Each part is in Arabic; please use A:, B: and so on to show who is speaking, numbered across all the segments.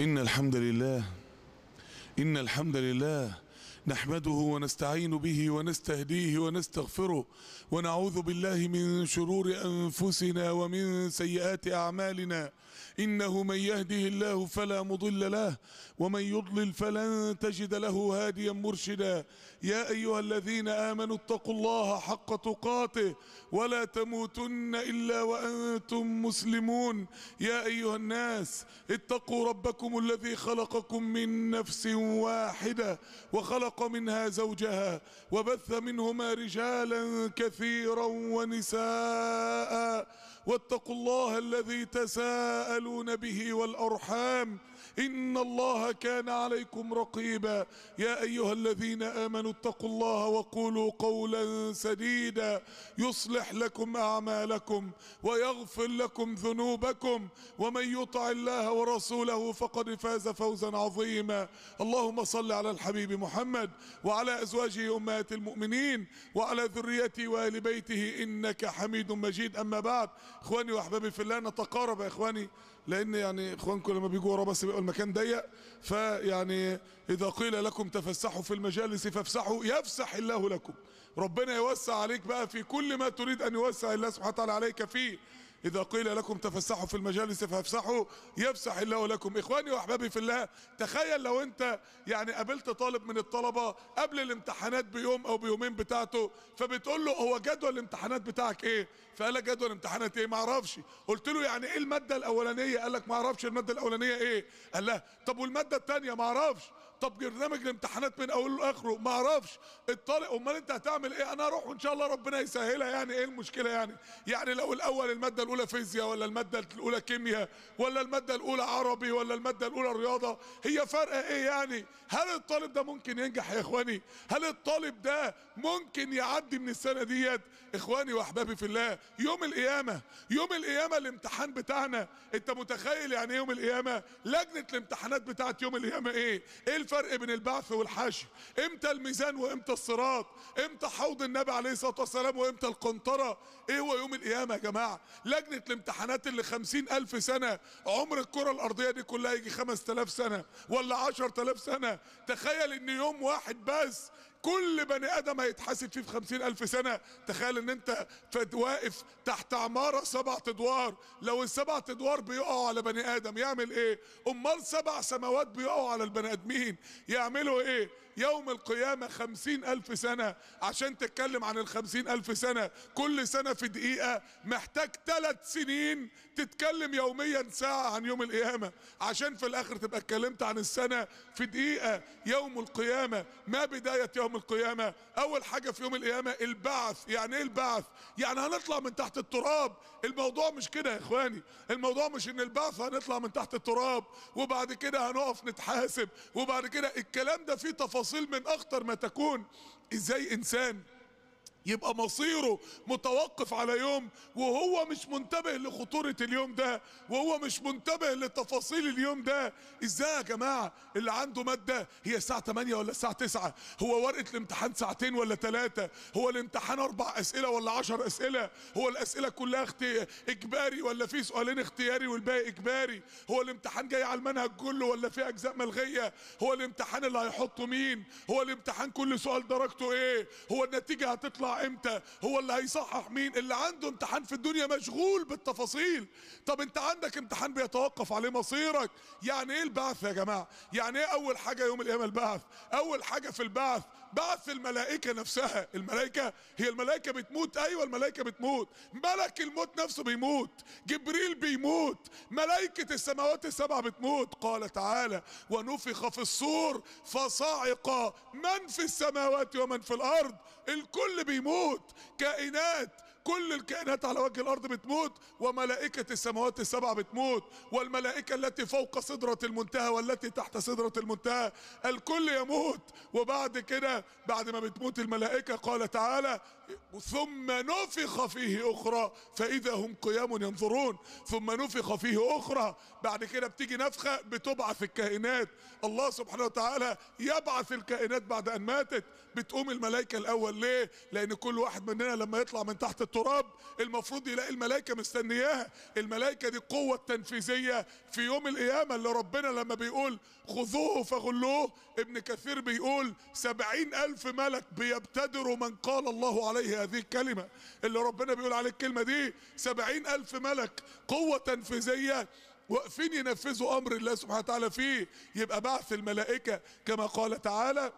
A: إن الحمد لله إن الحمد لله نحمده ونستعين به ونستهديه ونستغفره ونعوذ بالله من شرور أنفسنا ومن سيئات أعمالنا إنه من يهده الله فلا مضل له ومن يضلل فلن تجد له هاديا مرشدا يا أيها الذين آمنوا اتقوا الله حق تقاته ولا تموتن إلا وأنتم مسلمون يا أيها الناس اتقوا ربكم الذي خلقكم من نفس واحدة وخلق وخلق منها زوجها وبث منهما رجالا كثيرا ونساء واتقوا الله الذي تساءلون به والأرحام إن الله كان عليكم رقيبا يا أيها الذين آمنوا اتقوا الله وقولوا قولا سديدا يصلح لكم أعمالكم ويغفر لكم ذنوبكم ومن يطع الله ورسوله فقد فاز فوزا عظيما اللهم صل على الحبيب محمد وعلى أزواجه أمهات المؤمنين وعلى ذريته وآل بيته إنك حميد مجيد أما بعد إخواني وأحبابي في الله نتقارب يا إخواني لان يعني اخوانكم لما بيجوا ورا بس بيبقى المكان ضيق فيعني اذا قيل لكم تفسحوا في المجالس فافسحوا يفسح الله لكم ربنا يوسع عليك بقى في كل ما تريد ان يوسع الله سبحانه وتعالى عليك فيه إذا قيل لكم تفسحوا في المجالس فافسحوا يفسح الله لكم إخواني وأحبابي في الله تخيل لو أنت يعني قابلت طالب من الطلبة قبل الامتحانات بيوم أو بيومين بتاعته فبتقول له هو جدول الامتحانات بتاعك إيه فقال لك جدول الامتحانات إيه معرفش قلت له يعني إيه المادة الأولانية قال لك معرفش المادة الأولانية إيه قال له طب والمادة الثانية معرفش طب برنامج الامتحانات من اوله لاخره ما اعرفش الطالب امال انت هتعمل ايه انا اروح وان شاء الله ربنا يسهلها يعني ايه المشكله يعني يعني لو الاول الماده الاولى فيزياء ولا الماده الاولى كيمياء ولا الماده الاولى عربي ولا الماده الاولى رياضه هي فارقه ايه يعني هل الطالب ده ممكن ينجح يا اخواني هل الطالب ده ممكن يعدي من السنه ديت اخواني واحبابي في الله يوم القيامه يوم القيامه الامتحان بتاعنا انت متخيل يعني ايه يوم القيامه لجنه الامتحانات بتاعت يوم القيامه ايه ايه الفرق بين البعث والحشر امتى الميزان وامتى الصراط امتى حوض النبي عليه الصلاه والسلام وامتى القنطره ايه هو يوم القيامه يا جماعه لجنه الامتحانات اللي خمسين الف سنه عمر الكره الارضيه دي كلها يجي خمس تلاف سنه ولا عشر تلاف سنه تخيل ان يوم واحد بس كل بني ادم هيتحاسب فيه في خمسين الف سنة تخيل ان انت واقف تحت عمارة سبع ادوار لو السبع ادوار بيقعوا على بني ادم يعمل ايه امال سبع سماوات بيقعوا على البني ادمين يعملوا ايه يوم القيامة خمسين ألف سنة عشان تتكلم عن الخمسين ألف سنة كل سنة في دقيقة محتاج ثلاث سنين تتكلم يوميا ساعة عن يوم القيامة عشان في الآخر تبقى اتكلمت عن السنة في دقيقة يوم القيامة ما بداية يوم القيامة أول حاجة في يوم القيامة البعث يعني إيه البعث؟ يعني هنطلع من تحت التراب الموضوع مش كده يا إخواني الموضوع مش إن البعث هنطلع من تحت التراب وبعد كده هنقف نتحاسب وبعد كده الكلام ده فيه تفاصيل التفاصيل من اخطر ما تكون ازاي انسان يبقى مصيره متوقف على يوم وهو مش منتبه لخطورة اليوم ده وهو مش منتبه لتفاصيل اليوم ده ازاي يا جماعة اللي عنده مادة هي الساعة 8 ولا الساعة 9 هو ورقة الامتحان ساعتين ولا ثلاثة هو الامتحان أربع أسئلة ولا 10 أسئلة هو الأسئلة كلها اختي... إجباري ولا في سؤالين اختياري والباقي إجباري هو الامتحان جاي على المنهج كله ولا في أجزاء ملغية هو الامتحان اللي هيحطه مين هو الامتحان كل سؤال درجته إيه هو النتيجة هتطلع امتى هو اللي هيصحح مين اللي عنده امتحان في الدنيا مشغول بالتفاصيل طب انت عندك امتحان بيتوقف عليه مصيرك يعني ايه البعث يا جماعه يعني ايه اول حاجه يوم القيامه البعث اول حاجه في البعث بعث الملائكة نفسها الملائكة هي الملائكة بتموت أيوة الملائكة بتموت ملك الموت نفسه بيموت جبريل بيموت ملائكة السماوات السبع بتموت قال تعالى ونفخ في الصور فصعق من في السماوات ومن في الأرض الكل بيموت كائنات كل الكائنات على وجه الارض بتموت وملائكه السماوات السبعه بتموت والملائكه التي فوق سدره المنتهى والتي تحت سدره المنتهى الكل يموت وبعد كده بعد ما بتموت الملائكه قال تعالى ثم نفخ فيه اخرى فاذا هم قيام ينظرون ثم نفخ فيه اخرى بعد كده بتيجي نفخه بتبعث الكائنات الله سبحانه وتعالى يبعث الكائنات بعد ان ماتت بتقوم الملائكه الاول ليه لان كل واحد مننا لما يطلع من تحت التراب المفروض يلاقي الملائكه مستنياها الملائكه دي القوه التنفيذيه في يوم القيامه اللي ربنا لما بيقول خذوه فغلوه ابن كثير بيقول سبعين الف ملك بيبتدروا من قال الله عليه عليه هذه الكلمة اللي ربنا بيقول عليه الكلمة دي سبعين ألف ملك قوة تنفيذية واقفين ينفذوا أمر الله سبحانه وتعالى فيه يبقى بعث الملائكة كما قال تعالى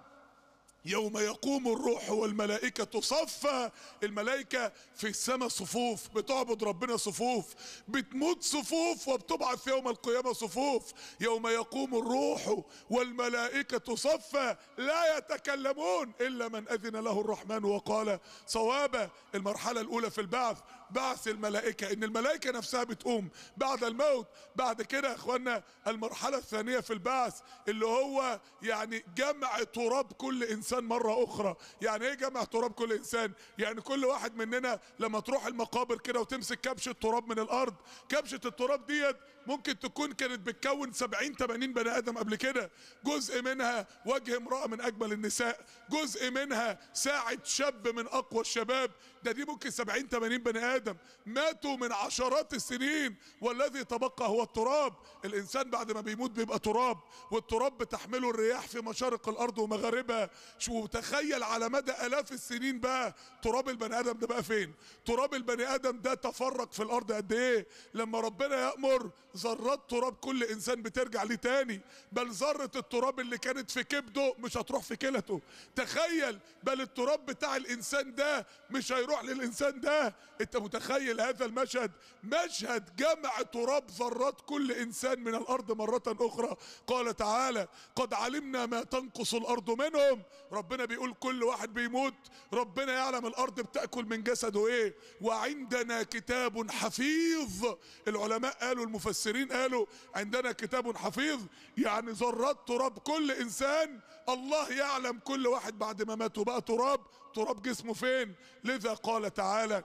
A: يوم يقوم الروح والملائكة صفا الملائكة في السماء صفوف بتعبد ربنا صفوف بتموت صفوف وبتبعث يوم القيامة صفوف يوم يقوم الروح والملائكة صفا لا يتكلمون إلا من أذن له الرحمن وقال صوابا المرحلة الأولى في البعث بعث الملائكة ان الملائكة نفسها بتقوم بعد الموت بعد كده يا اخوانا المرحلة الثانية في البعث اللي هو يعني جمع تراب كل انسان مرة اخرى يعني ايه جمع تراب كل انسان يعني كل واحد مننا لما تروح المقابر كده وتمسك كبشة تراب من الارض كبشة التراب ديت ممكن تكون كانت بتكون 70 80 بني ادم قبل كده جزء منها وجه امراه من اجمل النساء جزء منها ساعه شاب من اقوى الشباب ده دي ممكن 70 80 بني ادم ماتوا من عشرات السنين والذي تبقى هو التراب الانسان بعد ما بيموت بيبقى تراب والتراب بتحمله الرياح في مشارق الارض ومغاربها شو تخيل على مدى الاف السنين بقى تراب البني ادم ده بقى فين تراب البني ادم ده تفرق في الارض قد ايه لما ربنا يامر ذرات تراب كل انسان بترجع ليه تاني بل ذره التراب اللي كانت في كبده مش هتروح في كلته تخيل بل التراب بتاع الانسان ده مش هيروح للانسان ده انت متخيل هذا المشهد مشهد جمع تراب ذرات كل انسان من الارض مره اخرى قال تعالى قد علمنا ما تنقص الارض منهم ربنا بيقول كل واحد بيموت ربنا يعلم الارض بتاكل من جسده ايه وعندنا كتاب حفيظ العلماء قالوا المفسرين المفسرين قالوا عندنا كتاب حفيظ يعني ذرات تراب كل انسان الله يعلم كل واحد بعد ما مات بقى تراب تراب جسمه فين لذا قال تعالى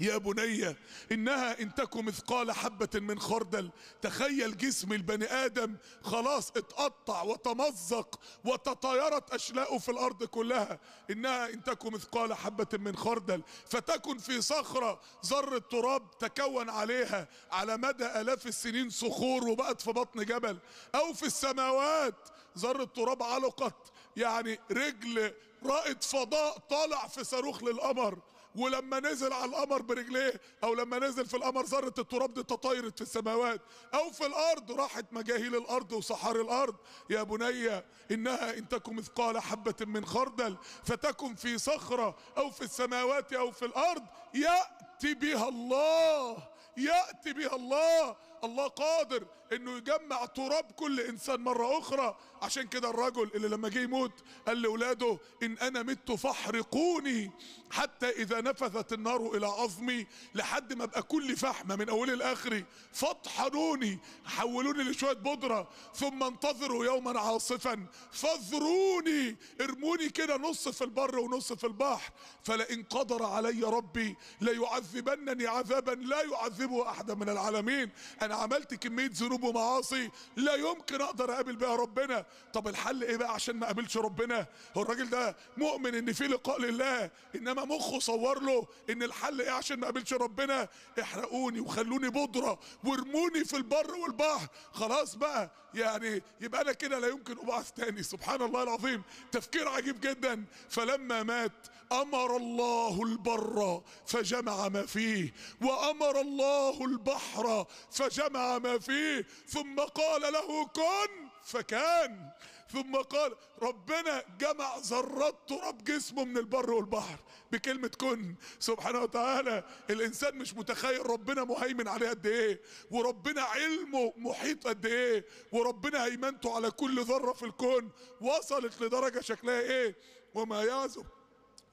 A: يا بني انها ان تك مثقال حبة من خردل تخيل جسم البني ادم خلاص اتقطع وتمزق وتطايرت اشلاؤه في الارض كلها انها ان تك مثقال حبة من خردل فتكن في صخرة ذرة تراب تكون عليها على مدى الاف السنين صخور وبقت في بطن جبل او في السماوات ذرة تراب علقت يعني رجل رائد فضاء طالع في صاروخ للقمر ولما نزل على القمر برجليه او لما نزل في القمر ذره التراب دي تطايرت في السماوات او في الارض راحت مجاهيل الارض وصحاري الارض يا بني انها ان تكن مثقال حبه من خردل فتكن في صخره او في السماوات او في الارض ياتي بها الله ياتي بها الله الله قادر انه يجمع تراب كل انسان مرة اخرى عشان كده الرجل اللي لما جه يموت قال لاولاده ان انا مت فاحرقوني حتى اذا نفثت النار الى عظمي لحد ما ابقى كل فحمة من اولي الاخر فاطحنوني حولوني لشوية بودرة ثم انتظروا يوما عاصفا فاذروني ارموني كده نص في البر ونص في البحر فلئن قدر علي ربي ليعذبنني عذابا لا يعذبه احدا من العالمين انا عملت كمية ذنوب ذنوب ومعاصي لا يمكن اقدر اقابل بها ربنا طب الحل ايه بقى عشان ما اقابلش ربنا هو الراجل ده مؤمن ان في لقاء لله انما مخه صور له ان الحل ايه عشان ما اقابلش ربنا احرقوني وخلوني بودره وارموني في البر والبحر خلاص بقى يعني يبقى انا كده لا يمكن ابعث تاني سبحان الله العظيم تفكير عجيب جدا فلما مات امر الله البر فجمع ما فيه وامر الله البحر فجمع ما فيه ثم قال له كن فكان ثم قال ربنا جمع ذرات تراب جسمه من البر والبحر بكلمة كن سبحانه وتعالى الإنسان مش متخيل ربنا مهيمن عليه قد إيه وربنا علمه محيط قد إيه وربنا هيمنته على كل ذرة في الكون وصلت لدرجة شكلها إيه وما يعزب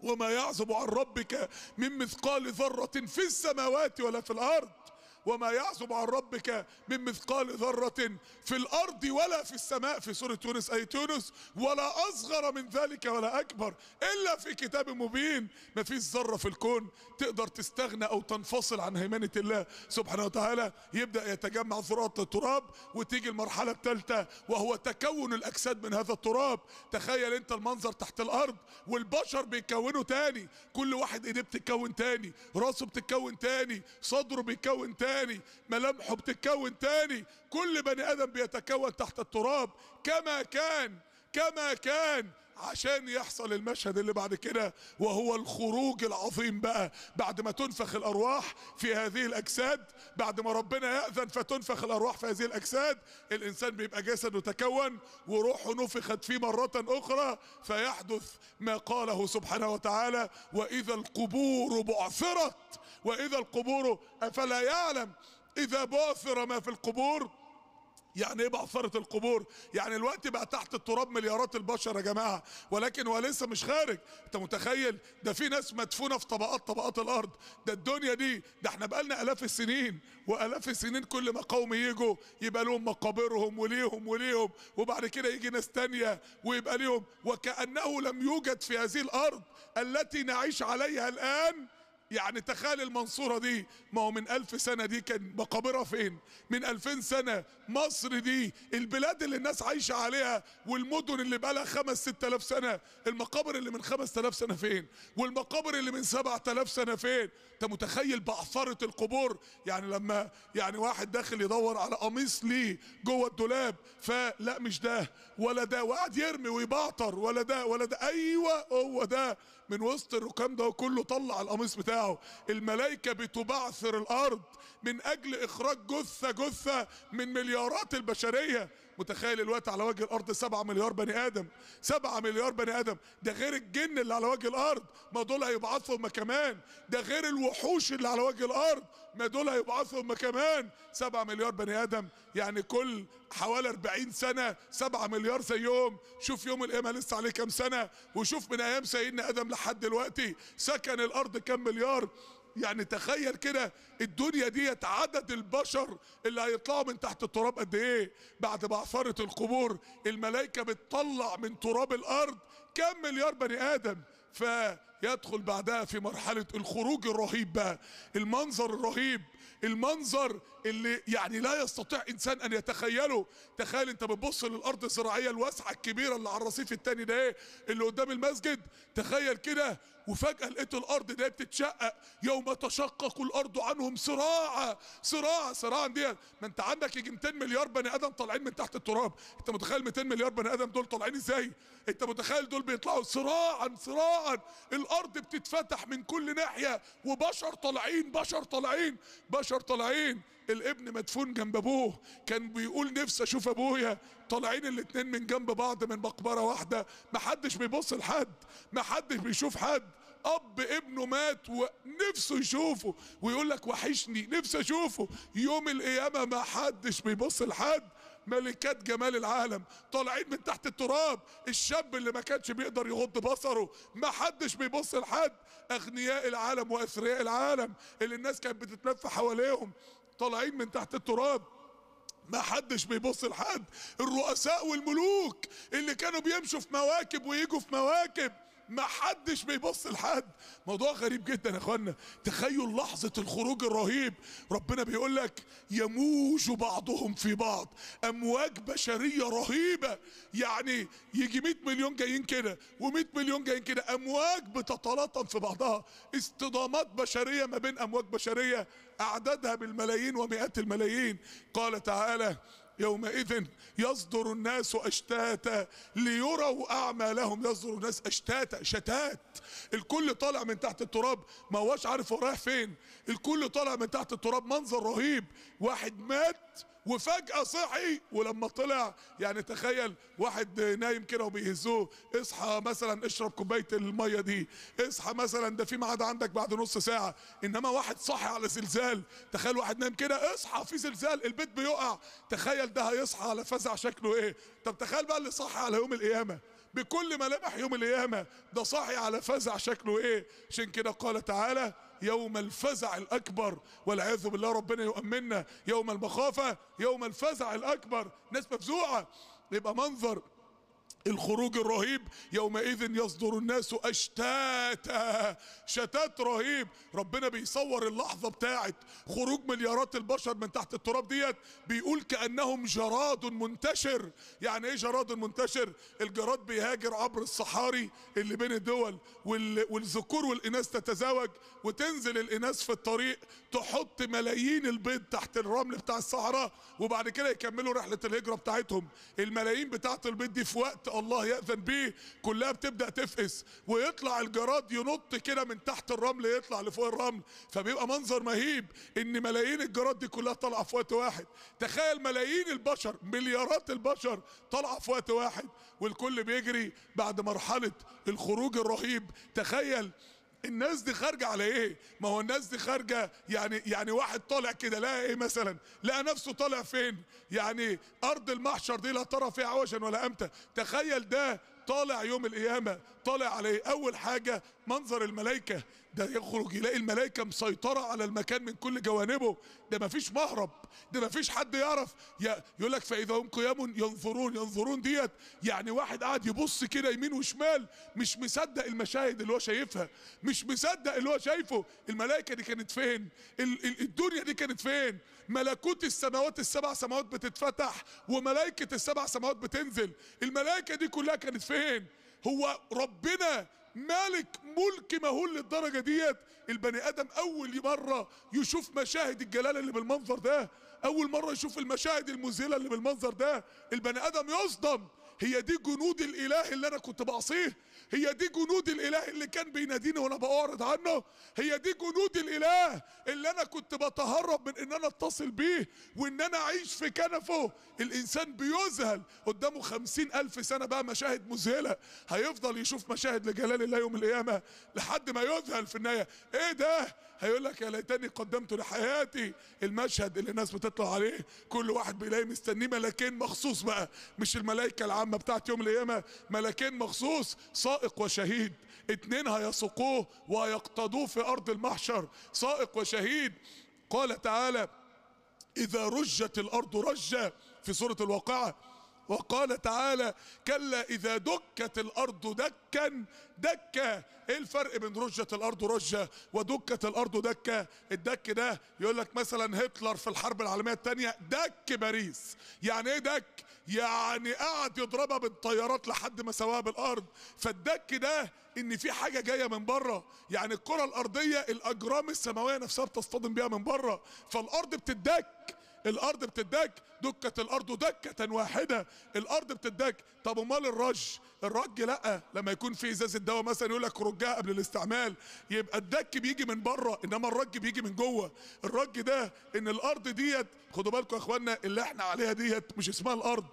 A: وما يعزب عن ربك من مثقال ذرة في السماوات ولا في الأرض وما يعزب عن ربك من مثقال ذرة في الأرض ولا في السماء في سورة يونس أي تونس ولا أصغر من ذلك ولا أكبر إلا في كتاب مبين ما فيش ذرة في الكون تقدر تستغنى أو تنفصل عن هيمنة الله سبحانه وتعالى يبدأ يتجمع ذرات التراب وتيجي المرحلة الثالثة وهو تكون الأجساد من هذا التراب تخيل أنت المنظر تحت الأرض والبشر بيكونوا تاني كل واحد إيديه بتتكون تاني راسه بتتكون تاني صدره بيتكون تاني تاني ملامحه بتتكون تاني كل بني ادم بيتكون تحت التراب كما كان كما كان عشان يحصل المشهد اللي بعد كده وهو الخروج العظيم بقى بعد ما تنفخ الارواح في هذه الاجساد بعد ما ربنا ياذن فتنفخ الارواح في هذه الاجساد الانسان بيبقى جسده تكون وروحه نفخت فيه مره اخرى فيحدث ما قاله سبحانه وتعالى واذا القبور بعثرت واذا القبور افلا يعلم اذا بعثر ما في القبور يعني ايه بعثرة القبور يعني الوقت بقى تحت التراب مليارات البشر يا جماعة ولكن هو لسه مش خارج انت متخيل ده في ناس مدفونة في طبقات طبقات الارض ده الدنيا دي ده احنا بقالنا الاف السنين والاف السنين كل ما قوم يجوا يبقى لهم مقابرهم وليهم وليهم وبعد كده يجي ناس تانية ويبقى ليهم وكأنه لم يوجد في هذه الارض التي نعيش عليها الان يعني تخيل المنصورة دي ما هو من ألف سنة دي كان مقابرها فين من ألفين سنة مصر دي البلاد اللي الناس عايشة عليها والمدن اللي لها خمس ستة آلاف سنة المقابر اللي من خمس تلاف سنة فين والمقابر اللي من سبع تلاف سنة فين انت متخيل بعثرة القبور يعني لما يعني واحد داخل يدور على قميص ليه جوه الدولاب فلا مش ده ولا ده وقعد يرمي ويبعتر ولا ده ولا ده ايوه هو ده من وسط الركام ده كله طلع القميص بتاعه الملائكه بتبعثر الارض من اجل اخراج جثه جثه من مليارات البشريه متخيل الوقت على وجه الارض 7 مليار بني ادم 7 مليار بني ادم ده غير الجن اللي على وجه الارض ما دول هيبعثوا ما كمان ده غير الوحوش اللي على وجه الارض ما دول هيبعثوا ما كمان 7 مليار بني ادم يعني كل حوالي 40 سنه 7 مليار زيهم شوف يوم القيامه لسه عليه كام سنه وشوف من ايام سيدنا ادم لحد دلوقتي سكن الارض كام مليار يعني تخيل كده الدنيا ديت عدد البشر اللي هيطلعوا من تحت التراب قد ايه بعد بعثرة القبور الملائكة بتطلع من تراب الارض كم مليار بني ادم فيدخل بعدها في مرحلة الخروج الرهيب بقى المنظر الرهيب المنظر اللي يعني لا يستطيع انسان ان يتخيله تخيل انت بتبص للارض الزراعيه الواسعه الكبيره اللي على الرصيف التاني ده ايه اللي قدام المسجد تخيل كده وفجاه لقيت الارض دي بتتشقق يوم تشقق الارض عنهم صراعا صراعا صراعا دي ما انت عندك يجي 200 مليار بني ادم طالعين من تحت التراب انت متخيل 200 مليار بني ادم دول طالعين ازاي انت متخيل دول بيطلعوا صراعا صراعا الارض بتتفتح من كل ناحيه وبشر طالعين بشر طالعين بشر طالعين الابن مدفون جنب ابوه كان بيقول نفسي اشوف ابويا طالعين الاتنين من جنب بعض من مقبره واحده محدش بيبص لحد محدش بيشوف حد اب ابنه مات ونفسه يشوفه ويقول لك وحشني نفسي اشوفه يوم القيامه ما حدش بيبص لحد ملكات جمال العالم طالعين من تحت التراب الشاب اللي ما كانش بيقدر يغض بصره ما حدش بيبص لحد اغنياء العالم واثرياء العالم اللي الناس كانت بتتلف حواليهم طالعين من تحت التراب ما حدش بيبص لحد الرؤساء والملوك اللي كانوا بيمشوا في مواكب ويجوا في مواكب ما حدش بيبص لحد موضوع غريب جدا يا اخوانا تخيل لحظه الخروج الرهيب ربنا بيقول لك يموج بعضهم في بعض امواج بشريه رهيبه يعني يجي 100 مليون جايين كده و100 مليون جايين كده امواج بتتلاطم في بعضها اصطدامات بشريه ما بين امواج بشريه اعدادها بالملايين ومئات الملايين قال تعالى يومئذ يصدر الناس أشتاتا ليروا أعمالهم يصدر الناس أشتاتا شتات الكل طالع من تحت التراب ما هواش عارف هو رايح فين الكل طالع من تحت التراب منظر رهيب واحد مات وفجأة صحي ولما طلع يعني تخيل واحد نايم كده وبيهزوه اصحى مثلا اشرب كوباية المية دي اصحى مثلا ده في ميعاد عندك بعد نص ساعة انما واحد صحي على زلزال تخيل واحد نايم كده اصحى في زلزال البيت بيقع تخيل ده هيصحى على فزع شكله ايه طب تخيل بقى اللي صحي على يوم القيامة بكل ملامح يوم القيامة ده صاحي على فزع شكله ايه عشان كده قال تعالى يوم الفزع الأكبر والعياذ بالله ربنا يؤمنا يوم المخافة يوم الفزع الأكبر ناس مفزوعة يبقى منظر الخروج الرهيب يومئذ يصدر الناس اشتاتا شتات رهيب ربنا بيصور اللحظه بتاعت خروج مليارات البشر من تحت التراب ديت بيقول كانهم جراد منتشر يعني ايه جراد منتشر الجراد بيهاجر عبر الصحاري اللي بين الدول والذكور والاناث تتزاوج وتنزل الاناث في الطريق تحط ملايين البيض تحت الرمل بتاع الصحراء وبعد كده يكملوا رحله الهجره بتاعتهم الملايين بتاعت البيض دي في وقت الله يأذن بيه كلها بتبدأ تفقس ويطلع الجراد ينط كده من تحت الرمل يطلع لفوق الرمل فبيبقى منظر مهيب ان ملايين الجراد دي كلها طالعه في وقت واحد تخيل ملايين البشر مليارات البشر طالعه في وقت واحد والكل بيجري بعد مرحله الخروج الرهيب تخيل الناس دي خارجه على ايه ما هو الناس دي خارجه يعني يعني واحد طالع كده لقى ايه مثلا لقى نفسه طالع فين يعني ارض المحشر دي لا ترى فيها عوجا ولا امتى تخيل ده طالع يوم القيامه طالع على ايه اول حاجه منظر الملائكه ده يخرج يلاقي الملائكه مسيطره على المكان من كل جوانبه ده مفيش مهرب ده مفيش حد يعرف يقول لك فاذا هم قيام ينظرون ينظرون ديت يعني واحد قاعد يبص كده يمين وشمال مش مصدق المشاهد اللي هو شايفها مش مصدق اللي هو شايفه الملائكه دي كانت فين الدنيا دي كانت فين ملكوت السماوات السبع سماوات بتتفتح وملائكه السبع سماوات بتنزل الملائكه دي كلها كانت فين هو ربنا مالك ملك مهول للدرجه ديت البني ادم اول مره يشوف مشاهد الجلال اللي بالمنظر ده اول مره يشوف المشاهد المذهله اللي بالمنظر ده البني ادم يصدم هي دي جنود الاله اللي انا كنت بعصيه هي دي جنود الاله اللي كان بيناديني وانا بعرض عنه هي دي جنود الاله اللي انا كنت بتهرب من ان انا اتصل بيه وان انا اعيش في كنفه الانسان بيذهل قدامه خمسين الف سنة بقى مشاهد مذهلة هيفضل يشوف مشاهد لجلال الله يوم القيامة لحد ما يذهل في النهاية ايه ده هيقول لك يا ليتني قدمت لحياتي المشهد اللي الناس بتطلع عليه كل واحد بيلاقي مستنيه ملاكين مخصوص بقى مش الملائكه العامه بتاعت يوم القيامه ملاكين مخصوص سائق وشهيد اتنين هيسوقوه ويقتضوه في ارض المحشر سائق وشهيد قال تعالى اذا رجت الارض رجه في سوره الواقعه وقال تعالى كلا إذا دكت الأرض دكا دكا إيه الفرق بين رجة الأرض رجة ودكت الأرض دكة الدك ده يقول لك مثلا هتلر في الحرب العالمية الثانية دك باريس يعني إيه دك؟ يعني قعد يضربها بالطيارات لحد ما سواها بالارض فالدك ده ان في حاجه جايه من بره يعني الكره الارضيه الاجرام السماويه نفسها بتصطدم بيها من بره فالارض بتدك الارض بتدك دكت الارض دكه واحده الارض بتدك طب امال الرج الرج لا لما يكون في ازاز الدواء مثلا يقول لك رجها قبل الاستعمال يبقى الدك بيجي من بره انما الرج بيجي من جوه الرج ده ان الارض ديت خدوا بالكم يا اخوانا اللي احنا عليها ديت مش اسمها الارض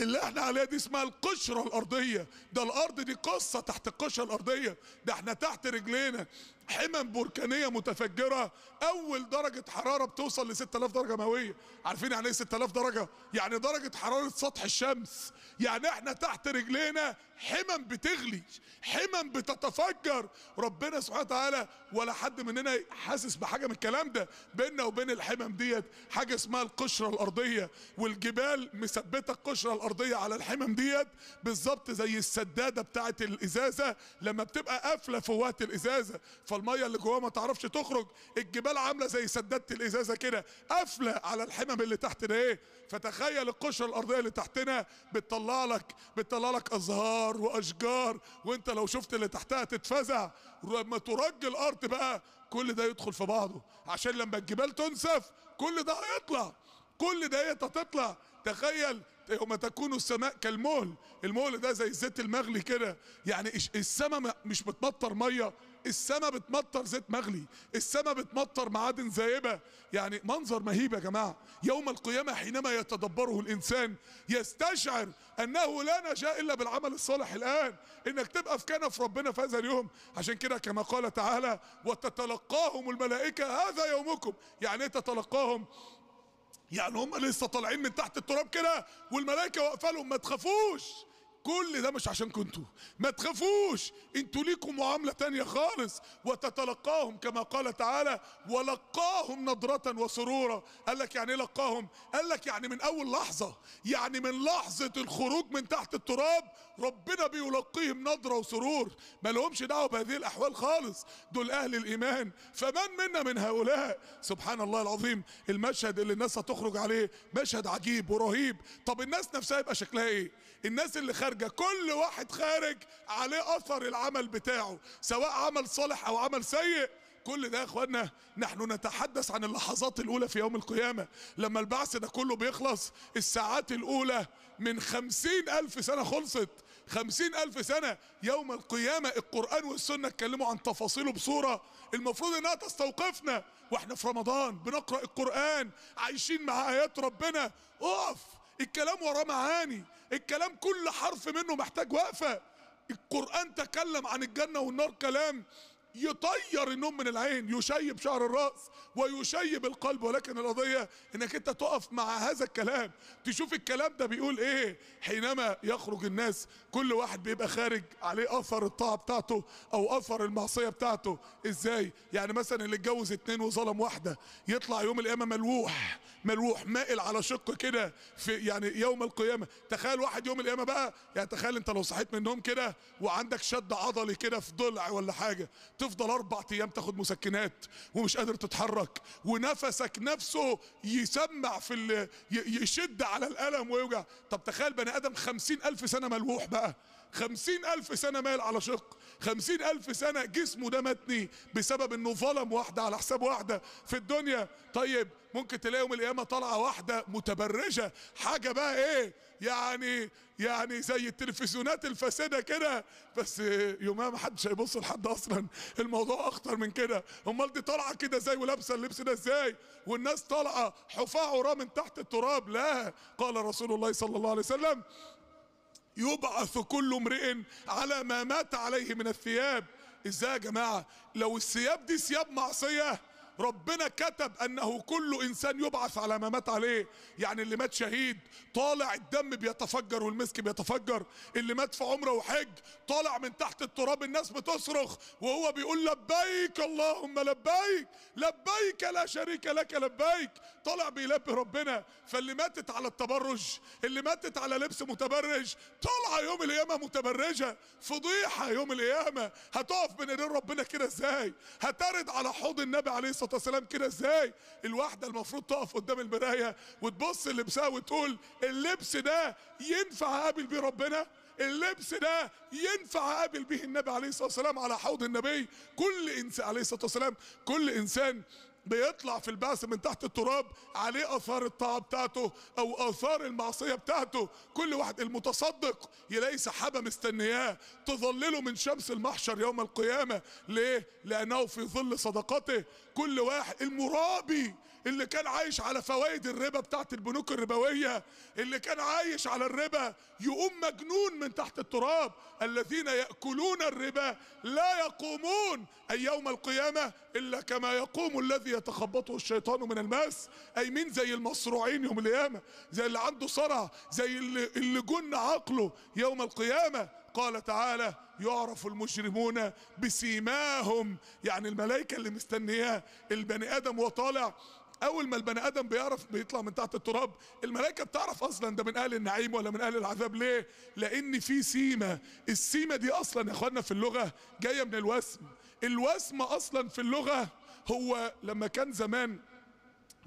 A: اللي احنا عليها دي اسمها القشرة الأرضية ده الأرض دي قصة تحت القشرة الأرضية ده احنا تحت رجلينا حمم بركانيه متفجره اول درجه حراره بتوصل ل 6000 درجه مئويه عارفين يعني ايه 6000 درجه يعني درجه حراره سطح الشمس يعني احنا تحت رجلينا حمم بتغلي حمم بتتفجر ربنا سبحانه وتعالى ولا حد مننا حاسس بحاجه من الكلام ده بيننا وبين الحمم ديت حاجه اسمها القشره الارضيه والجبال مثبته القشره الارضيه على الحمم ديت بالظبط زي السداده بتاعه الازازه لما بتبقى قافله في وقت الازازه فال الميه اللي جواه ما تعرفش تخرج الجبال عامله زي سداده الازازه كده قافله على الحمم اللي تحتنا ايه فتخيل القشره الارضيه اللي تحتنا بتطلع لك بتطلع لك ازهار واشجار وانت لو شفت اللي تحتها تتفزع لما ترج الارض بقى كل ده يدخل في بعضه عشان لما الجبال تنسف كل ده هيطلع كل ده تطلع تخيل يوم تكون السماء كالمهل المهل ده زي الزيت المغلي كده يعني السماء مش بتمطر ميه السماء بتمطر زيت مغلي السماء بتمطر معادن زائبة يعني منظر مهيب يا جماعه يوم القيامه حينما يتدبره الانسان يستشعر انه لا نجاة الا بالعمل الصالح الان انك تبقى في كنف ربنا في هذا اليوم عشان كده كما قال تعالى وتتلقاهم الملائكه هذا يومكم يعني ايه تتلقاهم يعني هم لسه طالعين من تحت التراب كده والملائكه واقفه لهم ما تخافوش كل ده مش عشان كنتوا ما تخافوش انتوا ليكم معاملة تانية خالص وتتلقاهم كما قال تعالى ولقاهم نظرة وسرورا قال لك يعني ايه لقاهم قال لك يعني من اول لحظة يعني من لحظة الخروج من تحت التراب ربنا بيلقيهم نظرة وسرور ما لهمش دعوة بهذه الاحوال خالص دول اهل الايمان فمن منا من هؤلاء سبحان الله العظيم المشهد اللي الناس هتخرج عليه مشهد عجيب ورهيب طب الناس نفسها يبقى شكلها ايه الناس اللي خارج خارجه كل واحد خارج عليه اثر العمل بتاعه سواء عمل صالح او عمل سيء كل ده يا اخوانا نحن نتحدث عن اللحظات الاولى في يوم القيامة لما البعث ده كله بيخلص الساعات الاولى من خمسين الف سنة خلصت خمسين ألف سنة يوم القيامة القرآن والسنة اتكلموا عن تفاصيله بصورة المفروض انها تستوقفنا واحنا في رمضان بنقرأ القرآن عايشين مع آيات ربنا اقف الكلام وراه معاني الكلام كل حرف منه محتاج وقفه القران تكلم عن الجنه والنار كلام يطير النوم من العين يشيب شعر الرأس ويشيب القلب ولكن القضية انك انت تقف مع هذا الكلام تشوف الكلام ده بيقول ايه حينما يخرج الناس كل واحد بيبقى خارج عليه اثر الطاعة بتاعته او اثر المعصية بتاعته ازاي يعني مثلا اللي اتجوز اتنين وظلم واحدة يطلع يوم القيامة ملوح ملوح مائل على شق كده في يعني يوم القيامة تخيل واحد يوم القيامة بقى يعني تخيل انت لو صحيت من النوم كده وعندك شد عضلي كده في ضلع ولا حاجة تفضل اربع ايام تاخد مسكنات ومش قادر تتحرك ونفسك نفسه يسمع في يشد على الالم ويوجع طب تخيل بني ادم خمسين الف سنه ملوح بقى خمسين ألف سنة مال على شق خمسين ألف سنة جسمه ده متني بسبب إنه ظلم واحدة على حساب واحدة في الدنيا طيب ممكن تلاقي يوم القيامة طالعة واحدة متبرجة حاجة بقى إيه يعني يعني زي التلفزيونات الفاسدة كده بس يومها ما حدش هيبص لحد أصلا الموضوع أخطر من كده أمال دي طالعة كده إزاي ولابسة اللبس ده إزاي والناس طالعة حفاة عراه من تحت التراب لا قال رسول الله صلى الله عليه وسلم يبعث كل امرئ على ما مات عليه من الثياب ازاي يا جماعة لو الثياب دي ثياب معصية ربنا كتب انه كل انسان يبعث على ما مات عليه يعني اللي مات شهيد طالع الدم بيتفجر والمسك بيتفجر اللي مات في عمره وحج طالع من تحت التراب الناس بتصرخ وهو بيقول لبيك اللهم لبيك لبيك لا شريك لك لبيك طالع بيلبي ربنا فاللي ماتت على التبرج اللي ماتت على لبس متبرج طالعه يوم القيامه متبرجه فضيحه يوم القيامه هتقف بين ايدين ربنا كده ازاي هترد على حوض النبي عليه الصلاه والسلام كده ازاي الواحده المفروض تقف قدام المرايه وتبص لبسها وتقول اللبس ده ينفع اقابل بيه ربنا اللبس ده ينفع اقابل به النبي عليه الصلاه والسلام على حوض النبي كل انسان عليه الصلاه والسلام كل انسان بيطلع في البعث من تحت التراب عليه اثار الطاعه بتاعته او اثار المعصيه بتاعته كل واحد المتصدق يلاقي سحابه مستنياه تظلله من شمس المحشر يوم القيامه ليه لانه في ظل صدقته كل واحد المرابي اللي كان عايش على فوائد الربا بتاعت البنوك الربوية اللي كان عايش على الربا يقوم مجنون من تحت التراب الذين يأكلون الربا لا يقومون أي يوم القيامة إلا كما يقوم الذي يتخبطه الشيطان من المس أي مين زي المصروعين يوم القيامة زي اللي عنده صرع زي اللي, اللي جن عقله يوم القيامة قال تعالى يعرف المجرمون بسيماهم يعني الملائكة اللي مستنياه البني آدم وطالع اول ما البني ادم بيعرف بيطلع من تحت التراب الملائكه بتعرف اصلا ده من اهل النعيم ولا من اهل العذاب ليه لان في سيمه السيمه دي اصلا يا اخوانا في اللغه جايه من الوسم الوسم اصلا في اللغه هو لما كان زمان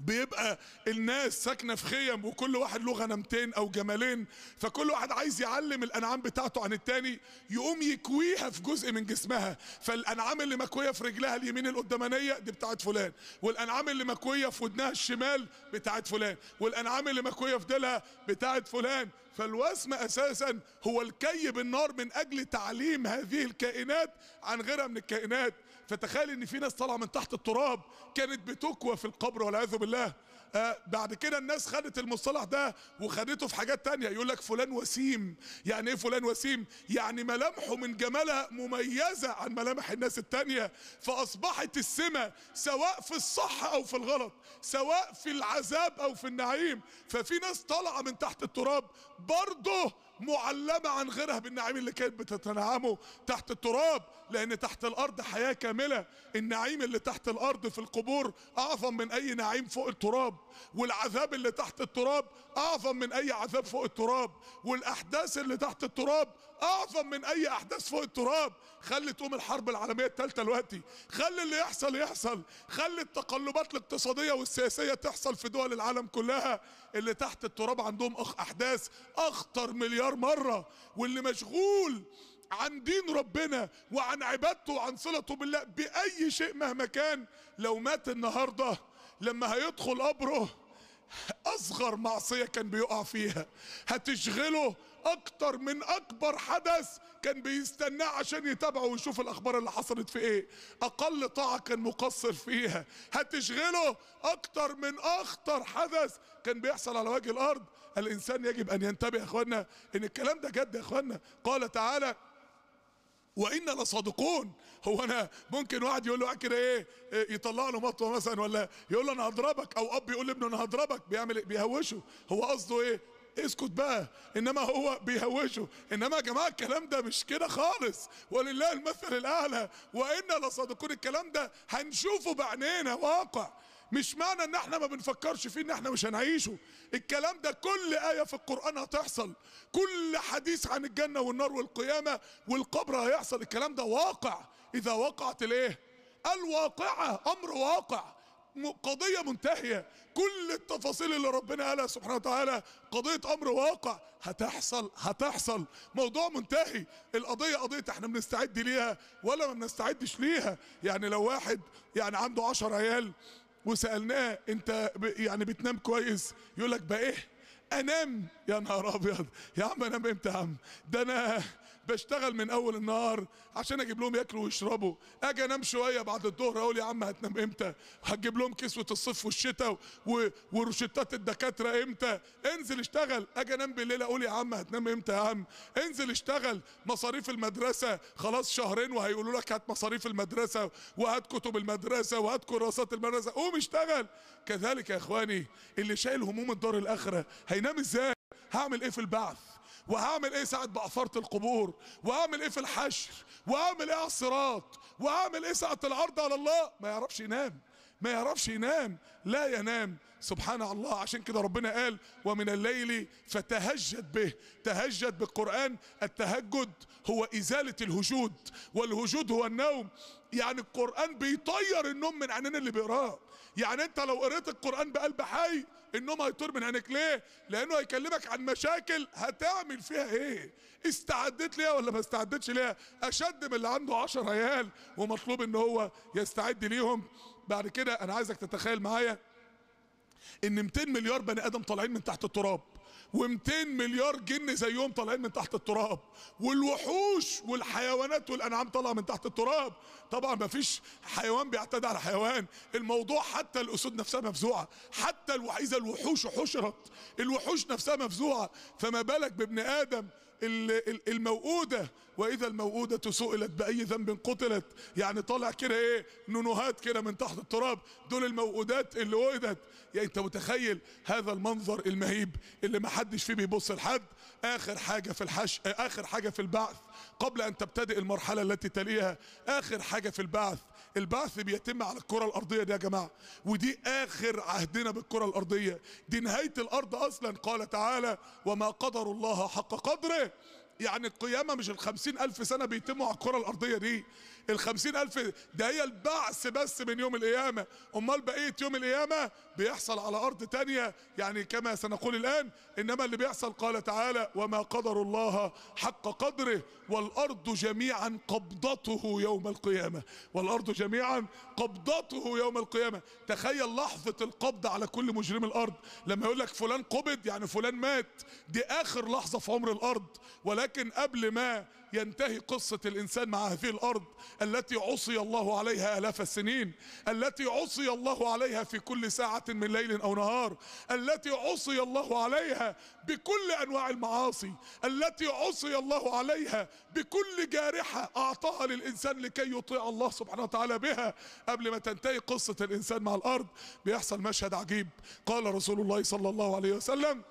A: بيبقى الناس ساكنه في خيم وكل واحد له غنمتين او جمالين فكل واحد عايز يعلم الانعام بتاعته عن التاني يقوم يكويها في جزء من جسمها فالانعام اللي مكويه في رجلها اليمين القدمانيه دي بتاعت فلان والانعام اللي مكويه في ودنها الشمال بتاعت فلان والانعام اللي مكويه في ديلها بتاعت فلان فالوسم اساسا هو الكي بالنار من اجل تعليم هذه الكائنات عن غيرها من الكائنات فتخيل ان في ناس طالعه من تحت التراب كانت بتكوى في القبر والعياذ بالله آه، بعد كده الناس خدت المصطلح ده وخدته في حاجات تانية يقول لك فلان وسيم يعني ايه فلان وسيم يعني ملامحه من جمالها مميزة عن ملامح الناس التانية فاصبحت السمة سواء في الصح او في الغلط سواء في العذاب او في النعيم ففي ناس طالعة من تحت التراب برضه معلمة عن غيرها بالنعيم اللي كانت بتتنعمه تحت التراب لأن تحت الأرض حياة كاملة النعيم اللي تحت الأرض في القبور أعظم من أي نعيم فوق التراب والعذاب اللي تحت التراب أعظم من أي عذاب فوق التراب والأحداث اللي تحت التراب اعظم من اي احداث فوق التراب خلي تقوم الحرب العالميه الثالثه دلوقتي خلي اللي يحصل يحصل خلي التقلبات الاقتصاديه والسياسيه تحصل في دول العالم كلها اللي تحت التراب عندهم احداث اخطر مليار مره واللي مشغول عن دين ربنا وعن عبادته وعن صلته بالله باي شيء مهما كان لو مات النهارده لما هيدخل قبره اصغر معصيه كان بيقع فيها هتشغله اكتر من اكبر حدث كان بيستناه عشان يتابعه ويشوف الاخبار اللي حصلت في ايه اقل طاعة كان مقصر فيها هتشغله اكتر من اخطر حدث كان بيحصل على وجه الارض الانسان يجب ان ينتبه يا اخوانا ان الكلام ده جد يا اخوانا قال تعالى وانا لصادقون هو انا ممكن واحد يقول له كده إيه،, ايه يطلع له مطوه مثلا ولا يقول له انا هضربك او اب يقول لابنه انا هضربك بيعمل إيه؟ بيهوشه هو قصده ايه اسكت بقى انما هو بيهوشه انما يا جماعه الكلام ده مش كده خالص ولله المثل الاعلى وانا لصادقون الكلام ده هنشوفه بعينينا واقع مش معنى ان احنا ما بنفكرش فيه ان احنا مش هنعيشه الكلام ده كل آية في القرآن هتحصل كل حديث عن الجنة والنار والقيامة والقبر هيحصل الكلام ده واقع اذا وقعت الايه الواقعة امر واقع قضية منتهية كل التفاصيل اللي ربنا قالها سبحانه وتعالى قضية امر واقع هتحصل هتحصل موضوع منتهي القضية قضية احنا بنستعد ليها ولا ما بنستعدش ليها يعني لو واحد يعني عنده 10 عيال وسالناه انت يعني بتنام كويس يقول لك ايه انام يا نهار ابيض يا عم انام امتى يا عم ده انا بشتغل من اول النهار عشان اجيب لهم ياكلوا ويشربوا اجي انام شويه بعد الظهر اقول يا عم هتنام امتى هتجيب لهم كسوه الصيف والشتاء وروشتات الدكاتره امتى انزل اشتغل اجي انام بالليل اقول يا عم هتنام امتى يا عم انزل اشتغل مصاريف المدرسه خلاص شهرين وهيقولوا لك هات مصاريف المدرسه وهات كتب المدرسه وهات كراسات المدرسه قوم اشتغل كذلك يا اخواني اللي شايل هموم الدار الاخره هينام ازاي هعمل ايه في البعث وهعمل ايه ساعة بقفرت القبور وهعمل ايه في الحشر وهعمل ايه على الصراط وهعمل ايه ساعة العرض على الله ما يعرفش ينام ما يعرفش ينام لا ينام سبحان الله عشان كده ربنا قال ومن الليل فتهجد به تهجد بالقرآن التهجد هو إزالة الهجود والهجود هو النوم يعني القرآن بيطير النوم من عينين اللي بيقراه يعني انت لو قريت القرآن بقلب حي النوم هيطير من عينك ليه لانه هيكلمك عن مشاكل هتعمل فيها ايه استعدت ليها ولا ما استعدتش ليها اشد من اللي عنده 10 عيال ومطلوب ان هو يستعد ليهم بعد كده انا عايزك تتخيل معايا ان 200 مليار بني ادم طالعين من تحت التراب و200 مليار جن زيهم طالعين من تحت التراب والوحوش والحيوانات والانعام طالعه من تحت التراب طبعا ما فيش حيوان بيعتدي على حيوان الموضوع حتى الاسود نفسها مفزوعه حتى اذا الوحوش حشرت الوحوش نفسها مفزوعه فما بالك بابن ادم الموؤودة وإذا الموؤودة سئلت بأي ذنب قتلت يعني طالع كده إيه نونوهات كده من تحت التراب دول الموؤودات اللي وئدت يعني أنت متخيل هذا المنظر المهيب اللي محدش فيه بيبص لحد آخر حاجة في الحش آخر حاجة في البعث قبل أن تبتدئ المرحلة التي تليها آخر حاجة في البعث البعث بيتم على الكرة الأرضية دي يا جماعة ودي آخر عهدنا بالكرة الأرضية دي نهاية الأرض أصلا قال تعالى وما قدر الله حق قدره يعني القيامة مش الخمسين ألف سنة بيتموا على الكرة الأرضية دي الخمسين ألف ده هي البعث بس من يوم القيامة أمال بقية يوم القيامة بيحصل على أرض تانية يعني كما سنقول الآن إنما اللي بيحصل قال تعالى وما قدر الله حق قدره والأرض جميعا قبضته يوم القيامة والأرض جميعا قبضته يوم القيامة تخيل لحظة القبض على كل مجرم الأرض لما يقول لك فلان قبض يعني فلان مات دي آخر لحظة في عمر الأرض ولكن قبل ما ينتهي قصة الإنسان مع هذه الأرض التي عصي الله عليها آلاف السنين التي عصي الله عليها في كل ساعة من ليل أو نهار التي عصي الله عليها بكل أنواع المعاصي التي عصي الله عليها بكل جارحة أعطاها للإنسان لكي يطيع الله سبحانه وتعالى بها قبل ما تنتهي قصة الإنسان مع الأرض بيحصل مشهد عجيب قال رسول الله صلى الله عليه وسلم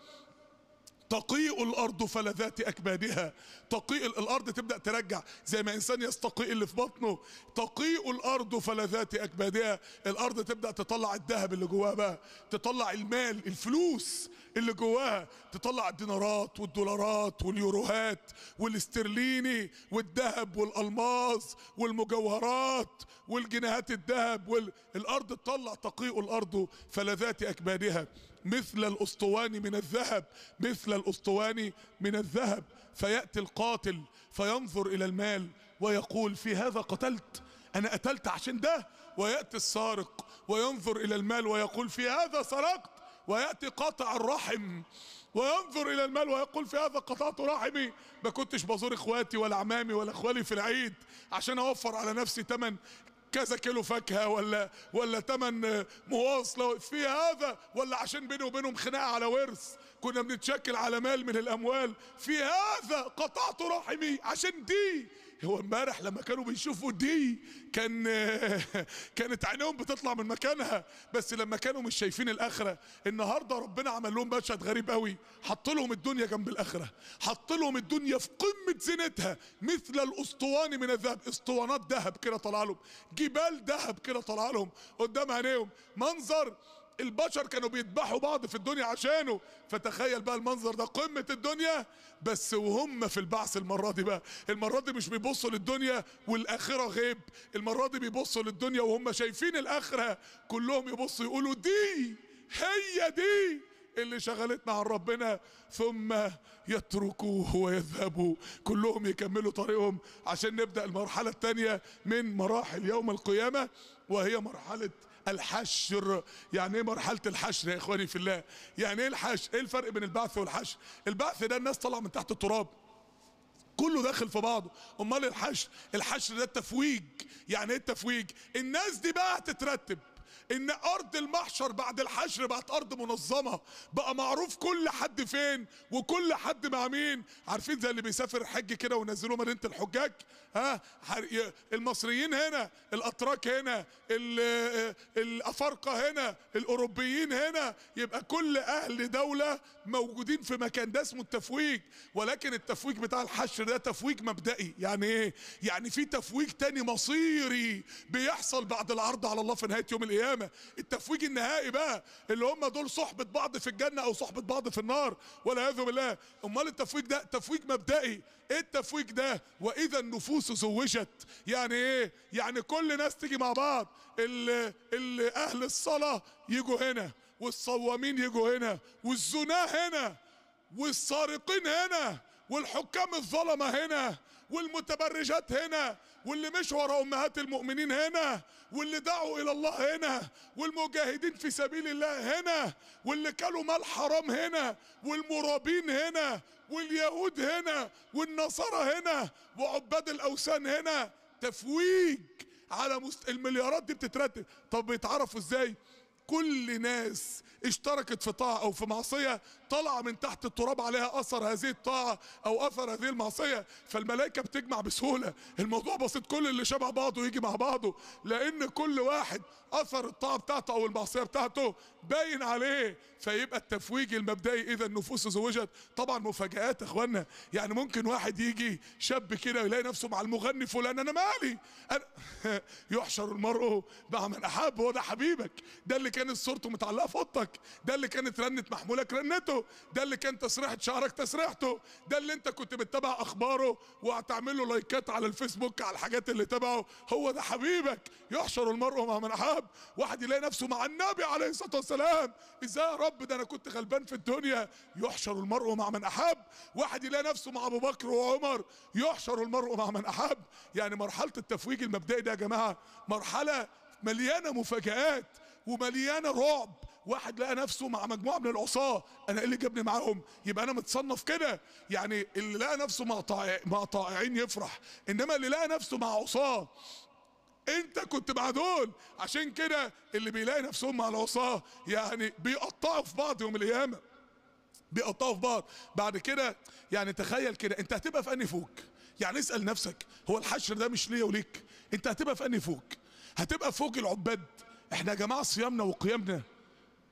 A: تقيء الارض فلذات اكبادها تقيء الارض تبدا ترجع زي ما انسان يستقيء اللي في بطنه تقيء الارض فلذات اكبادها الارض تبدا تطلع الذهب اللي جواها بقى تطلع المال الفلوس اللي جواها تطلع الدينارات والدولارات واليوروهات والاسترليني والذهب والالماس والمجوهرات والجنيهات الذهب والارض تطلع تقيء الارض فلذات اكبادها مثل الاسطوان من الذهب مثل الاسطوان من الذهب فياتي القاتل فينظر الى المال ويقول في هذا قتلت انا قتلت عشان ده وياتي السارق وينظر الى المال ويقول في هذا سرقت وياتي قاطع الرحم وينظر الى المال ويقول في هذا قطعت رحمي ما كنتش بزور اخواتي ولا عمامي ولا اخوالي في العيد عشان اوفر على نفسي تمن كذا كيلو فاكهه ولا ولا تمن مواصله في هذا ولا عشان بيني وبينهم خناقه على ورث كنا بنتشكل على مال من الاموال في هذا قطعت رحمي عشان دي هو امبارح لما كانوا بيشوفوا دي كان كانت عينيهم بتطلع من مكانها بس لما كانوا مش شايفين الاخره النهارده ربنا عمل لهم مشهد غريب قوي حط لهم الدنيا جنب الاخره حط لهم الدنيا في قمه زينتها مثل الاسطوان من الذهب اسطوانات ذهب كده طالعه لهم جبال ذهب كده طالعه لهم قدام عينيهم منظر البشر كانوا بيذبحوا بعض في الدنيا عشانه فتخيل بقى المنظر ده قمة الدنيا بس وهم في البعث المرة دي بقى المرة دي مش بيبصوا للدنيا والآخرة غيب المرة دي بيبصوا للدنيا وهم شايفين الآخرة كلهم يبصوا يقولوا دي هي دي اللي شغلتنا عن ربنا ثم يتركوه ويذهبوا كلهم يكملوا طريقهم عشان نبدأ المرحلة الثانية من مراحل يوم القيامة وهي مرحلة الحشر يعني ايه مرحله الحشر يا اخواني في الله يعني ايه الحشر ايه الفرق بين البعث والحشر البعث ده الناس طالعه من تحت التراب كله داخل في بعضه امال الحشر الحشر ده التفويج يعني ايه التفويج الناس دي بقى هتترتب ان ارض المحشر بعد الحشر بقت ارض منظمه بقى معروف كل حد فين وكل حد مع مين عارفين زي اللي بيسافر حج كده ونزلوه مدينه الحجاج ها المصريين هنا الاتراك هنا الافارقه هنا الاوروبيين هنا يبقى كل اهل دوله موجودين في مكان ده اسمه التفويج ولكن التفويج بتاع الحشر ده تفويج مبدئي يعني ايه يعني في تفويج تاني مصيري بيحصل بعد العرض على الله في نهايه يوم القيامه القيامه التفويج النهائي بقى اللي هم دول صحبه بعض في الجنه او صحبه بعض في النار والعياذ بالله امال التفويج ده تفويج مبدئي ايه التفويج ده واذا النفوس زوجت يعني ايه يعني كل ناس تيجي مع بعض اللي اهل الصلاه يجوا هنا والصوامين يجوا هنا والزناه هنا والسارقين هنا والحكام الظلمه هنا والمتبرجات هنا واللي مشوا ورا امهات المؤمنين هنا واللي دعوا الى الله هنا والمجاهدين في سبيل الله هنا واللي كلوا مال حرام هنا والمرابين هنا واليهود هنا والنصارى هنا وعباد الاوثان هنا تفويج على مست... المليارات دي بتترتب طب بيتعرفوا ازاي كل ناس اشتركت في طاعة أو في معصية طلع من تحت التراب عليها أثر هذه الطاعة أو أثر هذه المعصية فالملائكة بتجمع بسهولة الموضوع بسيط كل اللي شبه بعضه يجي مع بعضه لأن كل واحد أثر الطاعة بتاعته أو المعصية بتاعته باين عليه فيبقى التفويج المبدئي إذا النفوس زوجت طبعا مفاجآت يا إخوانا يعني ممكن واحد يجي شاب كده ويلاقي نفسه مع المغني فلان أنا مالي أنا يحشر المرء مع من أحب هو ده حبيبك ده اللي كانت صورته متعلقه في اوضتك ده اللي كانت رنه محمولك رنته ده اللي كان تسريحه شعرك تسريحته ده اللي انت كنت بتتابع اخباره وهتعمل له لايكات على الفيسبوك على الحاجات اللي تبعه هو ده حبيبك يحشر المرء مع من احب واحد يلاقي نفسه مع النبي عليه الصلاه والسلام ازاي يا رب ده انا كنت غلبان في الدنيا يحشر المرء مع من احب واحد يلاقي نفسه مع ابو بكر وعمر يحشر المرء مع من احب يعني مرحله التفويج المبدئي ده يا جماعه مرحله مليانه مفاجآت ومليانه رعب واحد لقى نفسه مع مجموعه من العصاه انا ايه اللي جابني معاهم يبقى انا متصنف كده يعني اللي لقى نفسه مع طائع مع طائعين يفرح انما اللي لقى نفسه مع عصاه انت كنت مع دول عشان كده اللي بيلاقي نفسهم مع العصاه يعني بيقطعوا في بعض يوم القيامه بيقطعوا في بعض بعد كده يعني تخيل كده انت هتبقى في انهي فوق يعني اسال نفسك هو الحشر ده مش ليا وليك انت هتبقى في انهي فوق هتبقى فوق العباد احنا يا جماعه صيامنا وقيامنا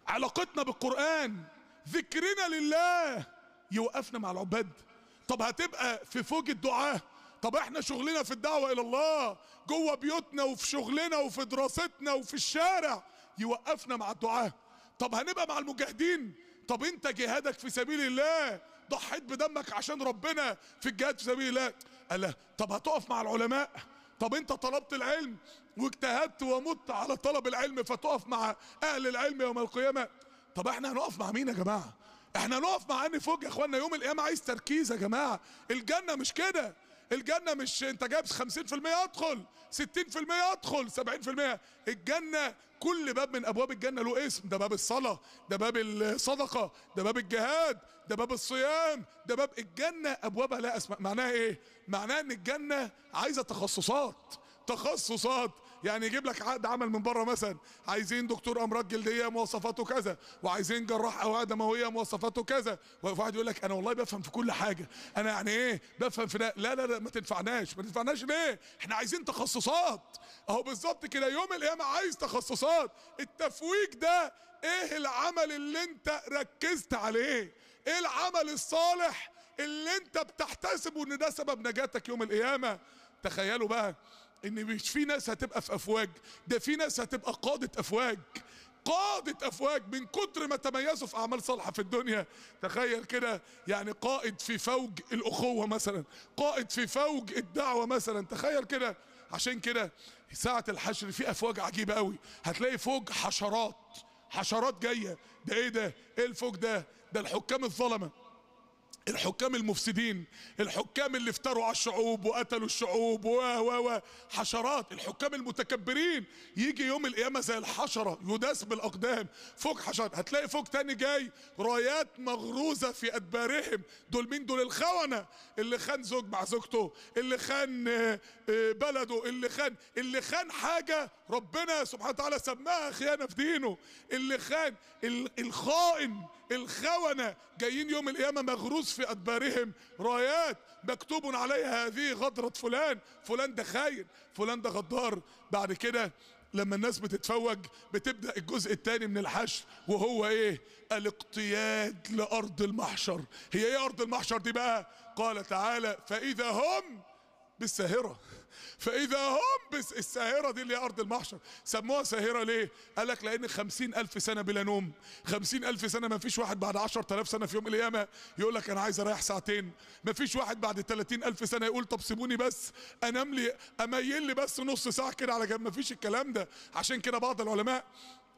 A: علاقتنا بالقران ذكرنا لله يوقفنا مع العباد طب هتبقى في فوج الدعاء طب احنا شغلنا في الدعوه الى الله جوه بيوتنا وفي شغلنا وفي دراستنا وفي الشارع يوقفنا مع الدعاء طب هنبقى مع المجاهدين طب انت جهادك في سبيل الله ضحيت بدمك عشان ربنا في الجهاد في سبيل الله الله طب هتقف مع العلماء طب انت طلبت العلم واجتهدت ومت على طلب العلم فتقف مع اهل العلم يوم القيامه طب احنا هنقف مع مين يا جماعه احنا هنقف مع ان فوق يا اخوانا يوم القيامه عايز تركيز يا جماعه الجنه مش كده الجنة مش انت جايب 50% ادخل 60% ادخل 70% الجنة كل باب من ابواب الجنة له اسم ده باب الصلاة ده باب الصدقة ده باب الجهاد ده باب الصيام ده باب الجنة ابوابها لها اسماء معناها ايه معناها ان الجنة عايزة تخصصات تخصصات يعني يجيب لك عقد عمل من بره مثلا عايزين دكتور امراض جلديه مواصفاته كذا وعايزين جراح اوعيه دمويه مواصفاته كذا واحد يقول لك انا والله بفهم في كل حاجه انا يعني ايه بفهم في لا لا لا ما تنفعناش ما تنفعناش ليه احنا عايزين تخصصات اهو بالظبط كده يوم القيامه عايز تخصصات التفويج ده ايه العمل اللي انت ركزت عليه ايه العمل الصالح اللي انت بتحتسبه ان ده سبب نجاتك يوم القيامه تخيلوا بقى ان مش في ناس هتبقى في افواج ده في ناس هتبقى قاده افواج قادة أفواج من كتر ما تميزوا في أعمال صالحة في الدنيا تخيل كده يعني قائد في فوج الأخوة مثلا قائد في فوج الدعوة مثلا تخيل كده عشان كده ساعة الحشر في أفواج عجيبة قوي هتلاقي فوج حشرات حشرات جاية ده إيه ده إيه الفوج ده ده الحكام الظلمة الحكام المفسدين الحكام اللي افتروا على الشعوب وقتلوا الشعوب و و و حشرات الحكام المتكبرين يجي يوم القيامه زي الحشره يداس بالاقدام فوق حشرات هتلاقي فوق تاني جاي رايات مغروزه في ادبارهم دول مين دول الخونه اللي خان زوج مع زوجته اللي خان آه، آه، بلده اللي خان اللي خان حاجه ربنا سبحانه وتعالى سماها خيانه في دينه اللي خان الخائن الخونة جايين يوم القيامة مغروس في أدبارهم رايات مكتوب عليها هذه غدرة فلان فلان ده خاين فلان ده غدار بعد كده لما الناس بتتفوج بتبدا الجزء الثاني من الحشر وهو ايه الاقتياد لارض المحشر هي ايه ارض المحشر دي بقى قال تعالى فاذا هم بالساهره فإذا هم بس الساهرة دي اللي هي أرض المحشر سموها ساهرة ليه؟ قال لك لأن خمسين ألف سنة بلا نوم خمسين ألف سنة ما فيش واحد بعد عشر تلاف سنة في يوم القيامة يقول لك أنا عايز أريح ساعتين ما فيش واحد بعد تلاتين ألف سنة يقول طب سيبوني بس أنام لي أميل لي بس نص ساعة كده على جنب ما فيش الكلام ده عشان كده بعض العلماء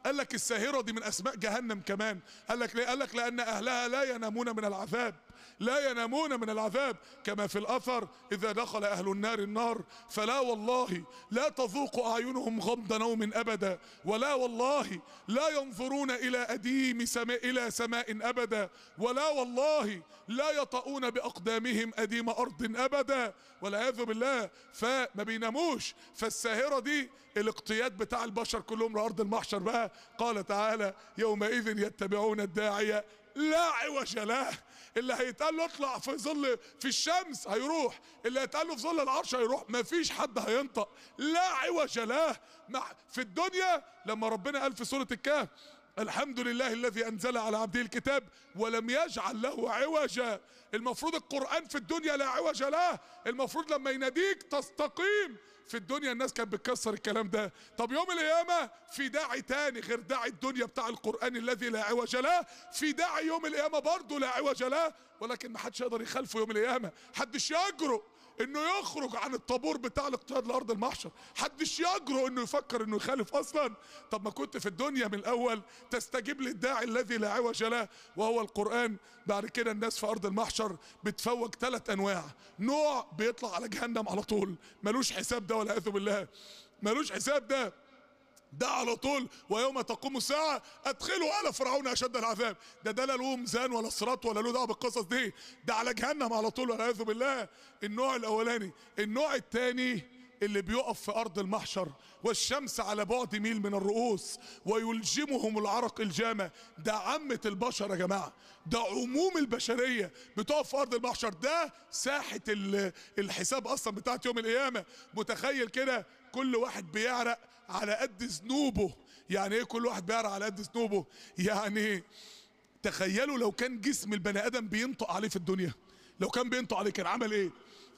A: قال لك الساهرة دي من أسماء جهنم كمان قال لك ليه؟ قال لك لأن أهلها لا ينامون من العذاب لا ينامون من العذاب كما في الأثر إذا دخل أهل النار النار فلا والله لا تذوق أعينهم غمض نوم أبدا ولا والله لا ينظرون إلى أديم سماء إلى سماء أبدا ولا والله لا يطؤون بأقدامهم أديم أرض أبدا والعياذ بالله فما بيناموش فالساهرة دي الاقتياد بتاع البشر كلهم لأرض المحشر بقى قال تعالى يومئذ يتبعون الداعية لا عوج له اللي هيتقال له اطلع في ظل في الشمس هيروح اللي هيتقال له في ظل العرش هيروح ما فيش حد هينطق لا عوج له في الدنيا لما ربنا قال في سوره الكهف الحمد لله الذي انزل على عبده الكتاب ولم يجعل له عوجا المفروض القران في الدنيا لا عوج له المفروض لما يناديك تستقيم في الدنيا الناس كانت بتكسر الكلام ده طب يوم القيامة في داعي تاني غير داعي الدنيا بتاع القرآن الذي لا عوج له في داعي يوم القيامة برضه لا عوج له ولكن محدش يقدر يخالفه يوم القيامة محدش يجرؤ انه يخرج عن الطابور بتاع الاقتياد لارض المحشر حدش يجرؤ انه يفكر انه يخالف اصلا طب ما كنت في الدنيا من الاول تستجيب للداعي الذي لا عوج له وهو القران بعد كده الناس في ارض المحشر بتفوج ثلاث انواع نوع بيطلع على جهنم على طول ملوش حساب ده ولا اعوذ بالله ملوش حساب ده ده على طول ويوم تقوم الساعة أدخلوا آل فرعون أشد العذاب ده ده لا له ميزان ولا صراط ولا له دعوة بالقصص دي ده على جهنم على طول والعياذ بالله النوع الأولاني النوع الثاني اللي بيقف في أرض المحشر والشمس على بعد ميل من الرؤوس ويلجمهم العرق الجامع ده عامة البشر يا جماعة ده عموم البشرية بتقف في أرض المحشر ده ساحة الحساب أصلا بتاعت يوم القيامة متخيل كده كل واحد بيعرق على قد ذنوبه يعني ايه كل واحد بيقرا على قد ذنوبه يعني تخيلوا لو كان جسم البني ادم بينطق عليه في الدنيا لو كان بينطق عليه كان عمل ايه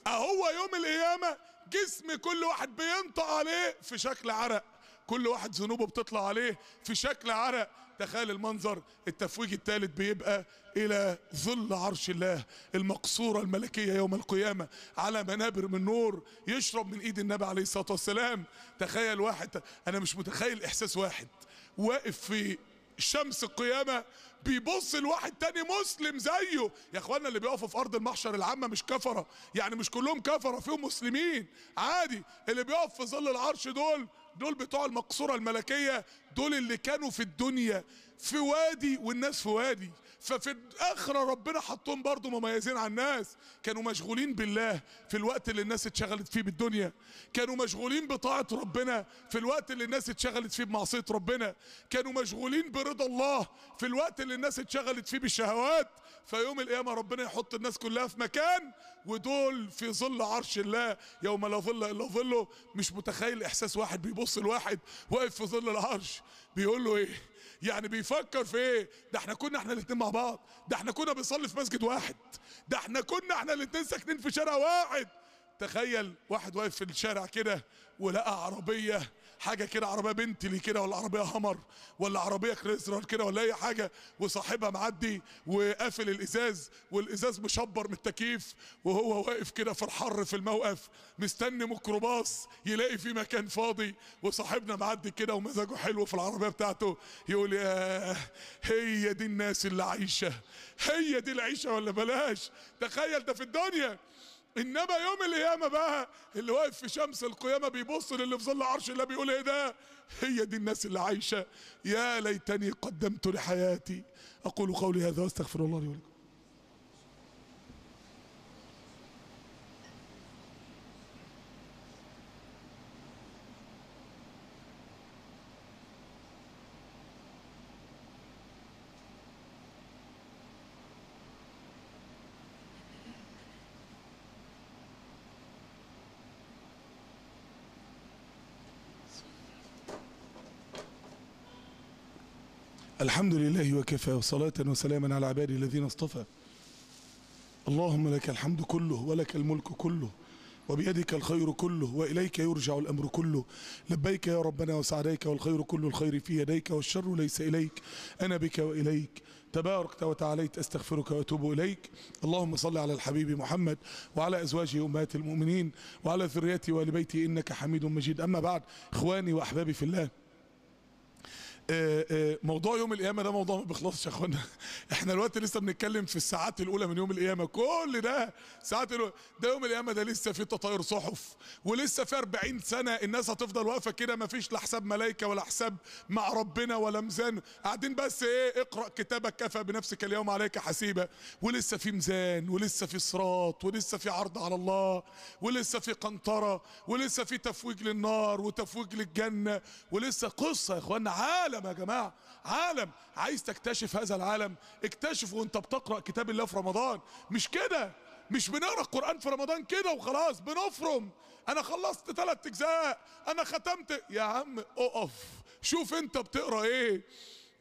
A: اهو يوم القيامه جسم كل واحد بينطق عليه في شكل عرق كل واحد ذنوبه بتطلع عليه في شكل عرق تخيل المنظر التفويج الثالث بيبقى الى ظل عرش الله المقصورة الملكية يوم القيامة على منابر من نور يشرب من ايد النبي عليه الصلاة والسلام تخيل واحد انا مش متخيل احساس واحد واقف في شمس القيامة بيبص لواحد تاني مسلم زيه يا اخوانا اللي بيقفوا في ارض المحشر العامة مش كفرة يعني مش كلهم كفرة فيهم مسلمين عادي اللي بيقف في ظل العرش دول دول بتوع المقصورة الملكية دول اللي كانوا في الدنيا في وادي والناس في وادي ففي الاخره ربنا حطهم برضه مميزين عن الناس كانوا مشغولين بالله في الوقت اللي الناس اتشغلت فيه بالدنيا كانوا مشغولين بطاعه ربنا في الوقت اللي الناس اتشغلت فيه بمعصيه ربنا كانوا مشغولين برضا الله في الوقت اللي الناس اتشغلت فيه بالشهوات فيوم القيامه ربنا يحط الناس كلها في مكان ودول في ظل عرش الله يوم لا ظل الا ظله مش متخيل احساس واحد بيبص لواحد واقف في ظل العرش بيقول له ايه يعني بيفكر في ايه ده احنا كنا احنا الاتنين مع بعض ده احنا كنا بنصلي في مسجد واحد ده احنا كنا احنا الاتنين ساكنين في شارع واحد تخيل واحد واقف في الشارع كده ولقى عربيه حاجه كده عربيه بنتلي كده ولا عربيه همر ولا عربيه كريسلر كده ولا اي حاجه وصاحبها معدي وقافل الازاز والازاز مشبر من التكييف وهو واقف كده في الحر في الموقف مستني ميكروباص يلاقي في مكان فاضي وصاحبنا معدي كده ومزاجه حلو في العربيه بتاعته يقول يا هي دي الناس اللي عايشه هي دي العيشه ولا بلاش تخيل ده في الدنيا انما يوم القيامه بقى اللي واقف في شمس القيامه بيبص للي في ظل عرش الله بيقول ايه ده هي دي الناس اللي عايشه يا ليتني قدمت لحياتي اقول قولي هذا واستغفر الله لي ولكم الحمد لله وكفى وصلاة وسلاما على عبادي الذين اصطفى اللهم لك الحمد كله ولك الملك كله وبيدك الخير كله وإليك يرجع الأمر كله لبيك يا ربنا وسعديك والخير كل الخير في يديك والشر ليس إليك أنا بك وإليك تباركت وتعاليت أستغفرك وأتوب إليك اللهم صل على الحبيب محمد وعلى أزواجه أمهات المؤمنين وعلى ذريته وآل بيته إنك حميد مجيد أما بعد إخواني وأحبابي في الله آه، آه، موضوع يوم القيامه ده موضوع ما بيخلصش يا اخوانا احنا دلوقتي لسه بنتكلم في الساعات الاولى من يوم القيامه كل ده ساعات الأولى. ده يوم القيامه ده لسه في تطاير صحف ولسه في 40 سنه الناس هتفضل واقفه كده ما فيش لا حساب ملائكه ولا حساب مع ربنا ولا ميزان قاعدين بس ايه اقرا كتابك كفى بنفسك اليوم عليك حسيبه ولسه في ميزان ولسه في صراط ولسه في عرض على الله ولسه في قنطره ولسه في تفويج للنار وتفويج للجنه ولسه قصه يا اخوانا عالم عالم يا جماعه عالم عايز تكتشف هذا العالم اكتشفه وانت بتقرا كتاب الله في رمضان مش كده مش بنقرا القران في رمضان كده وخلاص بنفرم انا خلصت ثلاث اجزاء انا ختمت يا عم اقف شوف انت بتقرا ايه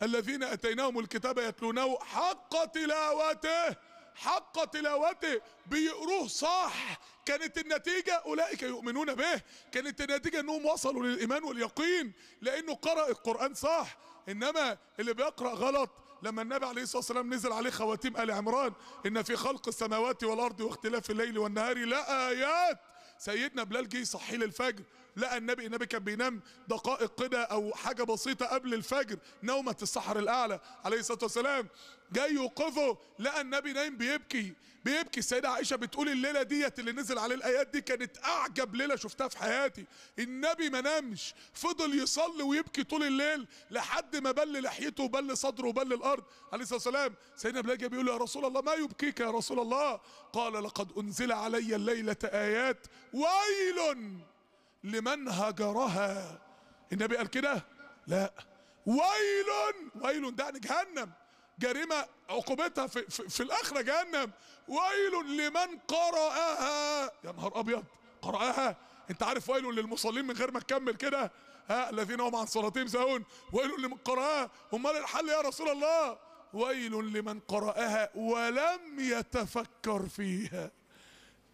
A: الذين اتيناهم الكتاب يتلونه حق تلاوته حق تلاوته بيقروه صح كانت النتيجة أولئك يؤمنون به كانت النتيجة أنهم وصلوا للإيمان واليقين لأنه قرأ القرآن صح إنما اللي بيقرأ غلط لما النبي عليه الصلاة والسلام نزل عليه خواتيم آل عمران إن في خلق السماوات والأرض واختلاف الليل والنهار لآيات سيدنا بلال جه يصحي للفجر لقى النبي النبي كان بينام دقائق كده او حاجه بسيطه قبل الفجر نومه السحر الاعلى عليه الصلاه والسلام جاي يوقظه لقى النبي نايم بيبكي بيبكي السيده عائشه بتقول الليله ديت اللي نزل عليه الايات دي كانت اعجب ليله شفتها في حياتي النبي ما نامش فضل يصلي ويبكي طول الليل لحد ما بل لحيته وبل صدره وبل الارض عليه الصلاه والسلام سيدنا بلال جاي بيقول يا رسول الله ما يبكيك يا رسول الله قال لقد انزل علي الليله ايات ويل لمن هجرها النبي قال كده لا ويل ويل ده يعني جهنم جريمة عقوبتها في, في, في الآخرة جهنم ويل لمن قرأها يا نهار أبيض قرأها أنت عارف ويل للمصلين من غير ما تكمل كده ها الذين هم عن صلاتهم زاون ويل لمن قرأها أمال الحل يا رسول الله ويل لمن قرأها ولم يتفكر فيها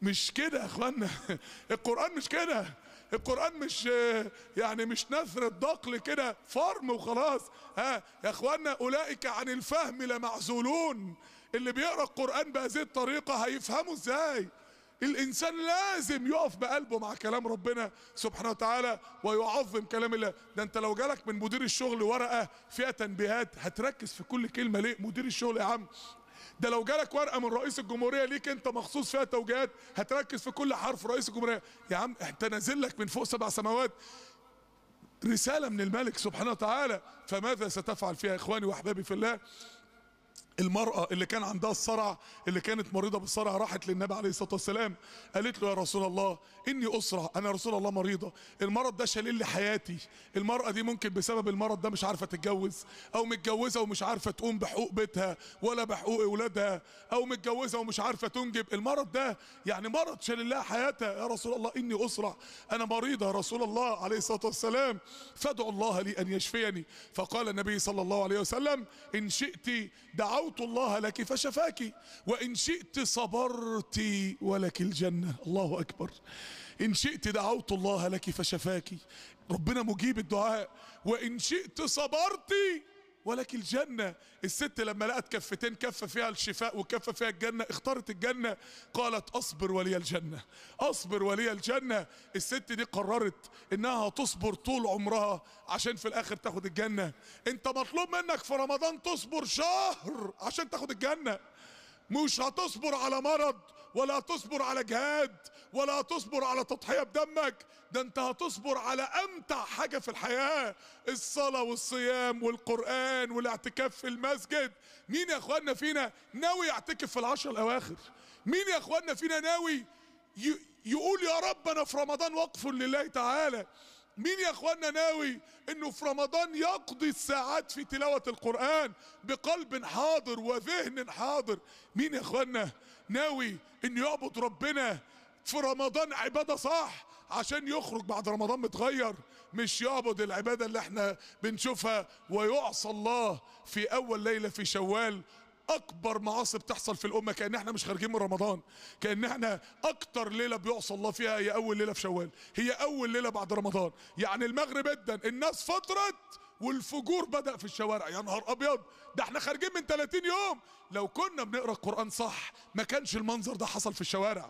A: مش كده يا اخوانا القرآن مش كده القرآن مش يعني مش نثر الدقل كده فرم وخلاص ها يا اخوانا اولئك عن الفهم لمعزولون اللي بيقرا القرآن بهذه الطريقة هيفهمه ازاي الانسان لازم يقف بقلبه مع كلام ربنا سبحانه وتعالى ويعظم كلام الله ده انت لو جالك من مدير الشغل ورقه فيها تنبيهات هتركز في كل كلمه ليه مدير الشغل يا عم ده لو جالك ورقه من رئيس الجمهوريه ليك انت مخصوص فيها توجيهات هتركز في كل حرف رئيس الجمهوريه يا عم انت نازل لك من فوق سبع سماوات رساله من الملك سبحانه وتعالى فماذا ستفعل فيها اخواني واحبابي في الله المرأة اللي كان عندها الصرع اللي كانت مريضة بالصرع راحت للنبي عليه الصلاة والسلام قالت له يا رسول الله إني أسرع أنا يا رسول الله مريضة المرض ده شالل لي حياتي المرأة دي ممكن بسبب المرض ده مش عارفة تتجوز أو متجوزة ومش عارفة تقوم بحقوق بيتها ولا بحقوق أولادها أو متجوزة ومش عارفة تنجب المرض ده يعني مرض شالل لها حياتها يا رسول الله إني أسرع أنا مريضة يا رسول الله عليه الصلاة والسلام فادعو الله لي أن يشفيني فقال النبي صلى الله عليه وسلم إن شئت دعوت دعوت الله لك فشفاك وإن شئت صبرت ولك الجنة الله أكبر إن شئت دعوت الله لك فشفاك ربنا مجيب الدعاء وإن شئت صبرت ولكن الجنة الست لما لقت كفتين كفة فيها الشفاء وكفة فيها الجنة اختارت الجنة قالت أصبر ولي الجنة أصبر ولي الجنة الست دي قررت إنها تصبر طول عمرها عشان في الآخر تاخد الجنة أنت مطلوب منك في رمضان تصبر شهر عشان تاخد الجنة مش هتصبر على مرض ولا تصبر على جهاد ولا تصبر على تضحية بدمك ده انت هتصبر على امتع حاجة في الحياة الصلاة والصيام والقرآن والاعتكاف في المسجد مين يا اخوانا فينا ناوي يعتكف في العشر الاواخر مين يا اخوانا فينا ناوي يقول يا رب انا في رمضان وقف لله تعالى مين يا اخوانا ناوي انه في رمضان يقضي الساعات في تلاوة القرآن بقلب حاضر وذهن حاضر مين يا اخوانا ناوي انه يعبد ربنا في رمضان عبادة صح عشان يخرج بعد رمضان متغير مش يعبد العبادة اللي احنا بنشوفها ويعصى الله في اول ليلة في شوال اكبر معاصي بتحصل في الامه كان احنا مش خارجين من رمضان كان احنا اكتر ليله بيعصى الله فيها هي اول ليله في شوال هي اول ليله بعد رمضان يعني المغرب ادن الناس فطرت والفجور بدأ في الشوارع يا نهار أبيض ده احنا خارجين من 30 يوم لو كنا بنقرأ القرآن صح ما كانش المنظر ده حصل في الشوارع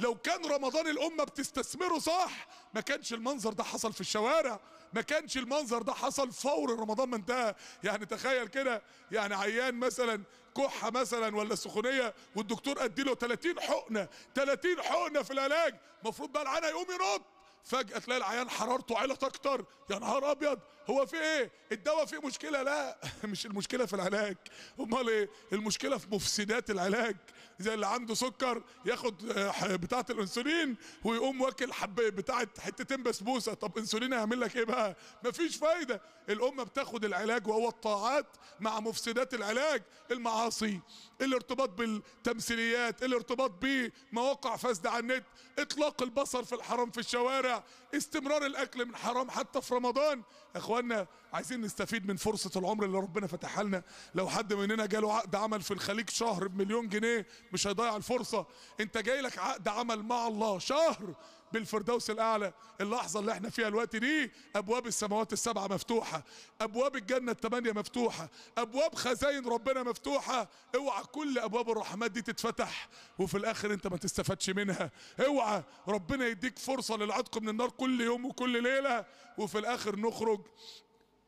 A: لو كان رمضان الأمة بتستثمره صح ما كانش المنظر ده حصل في الشوارع ما كانش المنظر ده حصل فور رمضان ما انتهى يعني تخيل كده يعني عيان مثلا كحة مثلا ولا سخونية والدكتور اديله 30 حقنة 30 حقنة في العلاج المفروض بقى العنا يقوم ينط فجأة تلاقي العيان حرارته علت أكتر يا نهار أبيض هو في إيه؟ الدواء فيه مشكلة؟ لا مش المشكلة في العلاج أمال إيه؟ المشكلة في مفسدات العلاج زي اللي عنده سكر ياخد آه، بتاعة الأنسولين ويقوم واكل حبة بتاعة حتتين بسبوسة طب أنسولين هيعمل لك إيه بقى؟ مفيش فايدة الأمة بتاخد العلاج وهو الطاعات مع مفسدات العلاج المعاصي الارتباط بالتمثيليات الارتباط بمواقع فاسدة على النت اطلاق البصر في الحرام في الشوارع استمرار الاكل من حرام حتى في رمضان اخوانا عايزين نستفيد من فرصه العمر اللي ربنا فتحها لنا لو حد مننا جاله عقد عمل في الخليج شهر بمليون جنيه مش هيضيع الفرصه انت جاي لك عقد عمل مع الله شهر بالفردوس الاعلى اللحظه اللي احنا فيها الوقت دي ابواب السماوات السبعه مفتوحه ابواب الجنه الثمانيه مفتوحه ابواب خزاين ربنا مفتوحه اوعى كل ابواب الرحمات دي تتفتح وفي الاخر انت ما تستفادش منها اوعى ربنا يديك فرصه للعتق من النار كل يوم وكل ليله وفي الاخر نخرج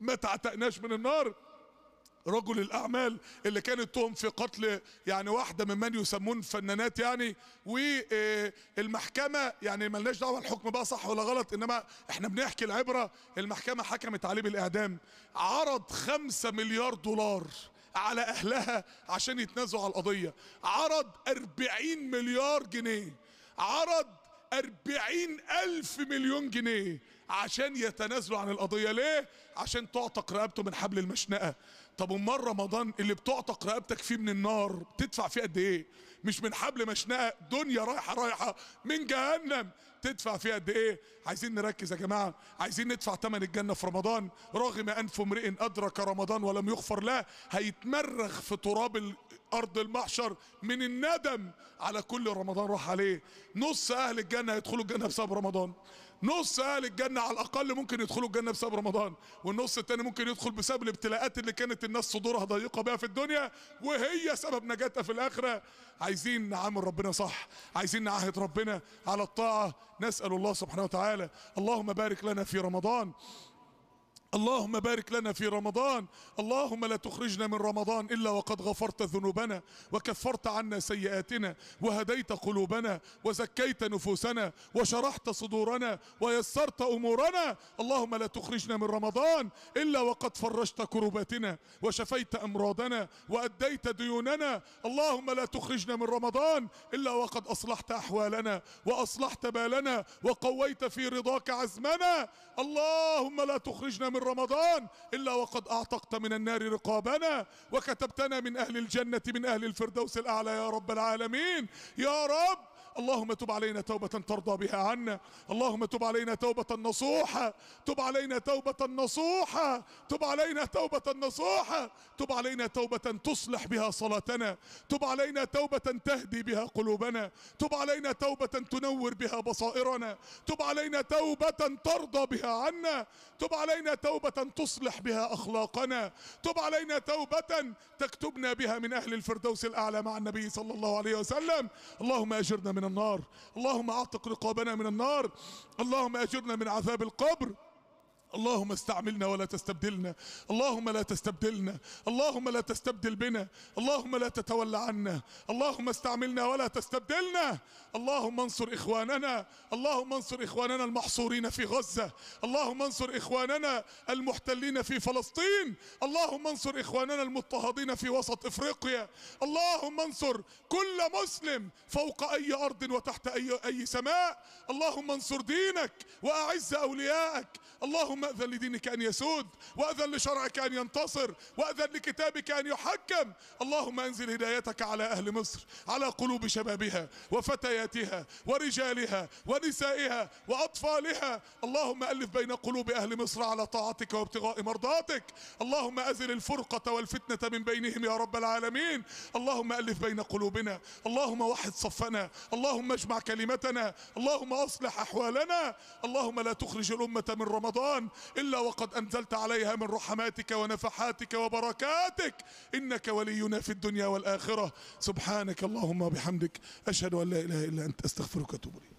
A: ما تعتقناش من النار رجل الاعمال اللي كانت تهم في قتل يعني واحده ممن يسمون فنانات يعني والمحكمه يعني ملناش دعوه الحكم بقى صح ولا غلط انما احنا بنحكي العبره المحكمه حكمت عليه بالاعدام عرض خمسة مليار دولار على اهلها عشان يتنازلوا على القضيه عرض 40 مليار جنيه عرض أربعين ألف مليون جنيه عشان يتنازلوا عن القضية ليه؟ عشان تعتق رقبته من حبل المشنقة طب امال رمضان اللي بتعتق رقبتك فيه من النار تدفع فيه قد ايه؟ مش من حبل مشنقة دنيا رايحة رايحة من جهنم تدفع فيها قد ايه؟ عايزين نركز يا جماعة عايزين ندفع ثمن الجنة في رمضان رغم أنف امرئ أدرك رمضان ولم يغفر له هيتمرغ في تراب أرض المحشر من الندم على كل رمضان راح عليه نص أهل الجنة هيدخلوا الجنة بسبب رمضان نص اهل الجنه على الاقل ممكن يدخلوا الجنه بسبب رمضان والنص التاني ممكن يدخل بسبب الابتلاءات اللي كانت الناس صدورها ضيقه بها في الدنيا وهي سبب نجاتها في الاخره عايزين نعامل ربنا صح عايزين نعهد ربنا على الطاعه نسال الله سبحانه وتعالى اللهم بارك لنا في رمضان اللهم بارك لنا في رمضان اللهم لا تخرجنا من رمضان إلا وقد غفرت ذنوبنا وكفرت عنا سيئاتنا وهديت قلوبنا وزكيت نفوسنا وشرحت صدورنا ويسرت أمورنا اللهم لا تخرجنا من رمضان إلا وقد فرجت كرباتنا وشفيت أمراضنا وأديت ديوننا اللهم لا تخرجنا من رمضان إلا وقد أصلحت أحوالنا وأصلحت بالنا وقويت في رضاك عزمنا اللهم لا تخرجنا من رمضان إلا وقد أعتقت من النار رقابنا وكتبتنا من أهل الجنة من أهل الفردوس الأعلى يا رب العالمين يا رب اللهم تب علينا توبة ترضى بها عنا اللهم تب علينا توبة نصوحة تب علينا توبة نصوحة تب علينا توبة نصوحة تب علينا توبة تصلح بها صلاتنا تب علينا توبة تهدي بها قلوبنا تب علينا توبة تنور بها بصائرنا تب علينا توبة ترضى بها عنا تب علينا توبة تصلح بها أخلاقنا تب علينا توبة تكتبنا بها من أهل الفردوس الأعلى مع النبي صلى الله عليه وسلم اللهم أجرنا من من النار اللهم اعتق رقابنا من النار اللهم اجرنا من عذاب القبر اللهم استعملنا ولا تستبدلنا اللهم لا تستبدلنا اللهم لا تستبدل بنا اللهم لا تتولى عنا اللهم استعملنا ولا تستبدلنا اللهم انصر إخواننا اللهم انصر إخواننا المحصورين في غزة اللهم انصر إخواننا المحتلين في فلسطين اللهم انصر إخواننا المضطهدين في وسط إفريقيا اللهم انصر كل مسلم فوق أي أرض وتحت أي, أي سماء اللهم انصر دينك وأعز أوليائك اللهم اللهم أذن لدينك أن يسود وأذن لشرعك أن ينتصر وأذن لكتابك أن يحكم اللهم أنزل هدايتك على أهل مصر على قلوب شبابها وفتياتها ورجالها ونسائها وأطفالها اللهم ألف بين قلوب أهل مصر على طاعتك وابتغاء مرضاتك اللهم أزل الفرقة والفتنة من بينهم يا رب العالمين اللهم ألف بين قلوبنا اللهم وحد صفنا اللهم اجمع كلمتنا اللهم أصلح أحوالنا اللهم لا تخرج الأمة من رمضان إلا وقد أنزلت عليها من رحماتك ونفحاتك وبركاتك إنك ولينا في الدنيا والآخرة سبحانك اللهم وبحمدك أشهد أن لا إله إلا أنت أستغفرك وأتوب إليك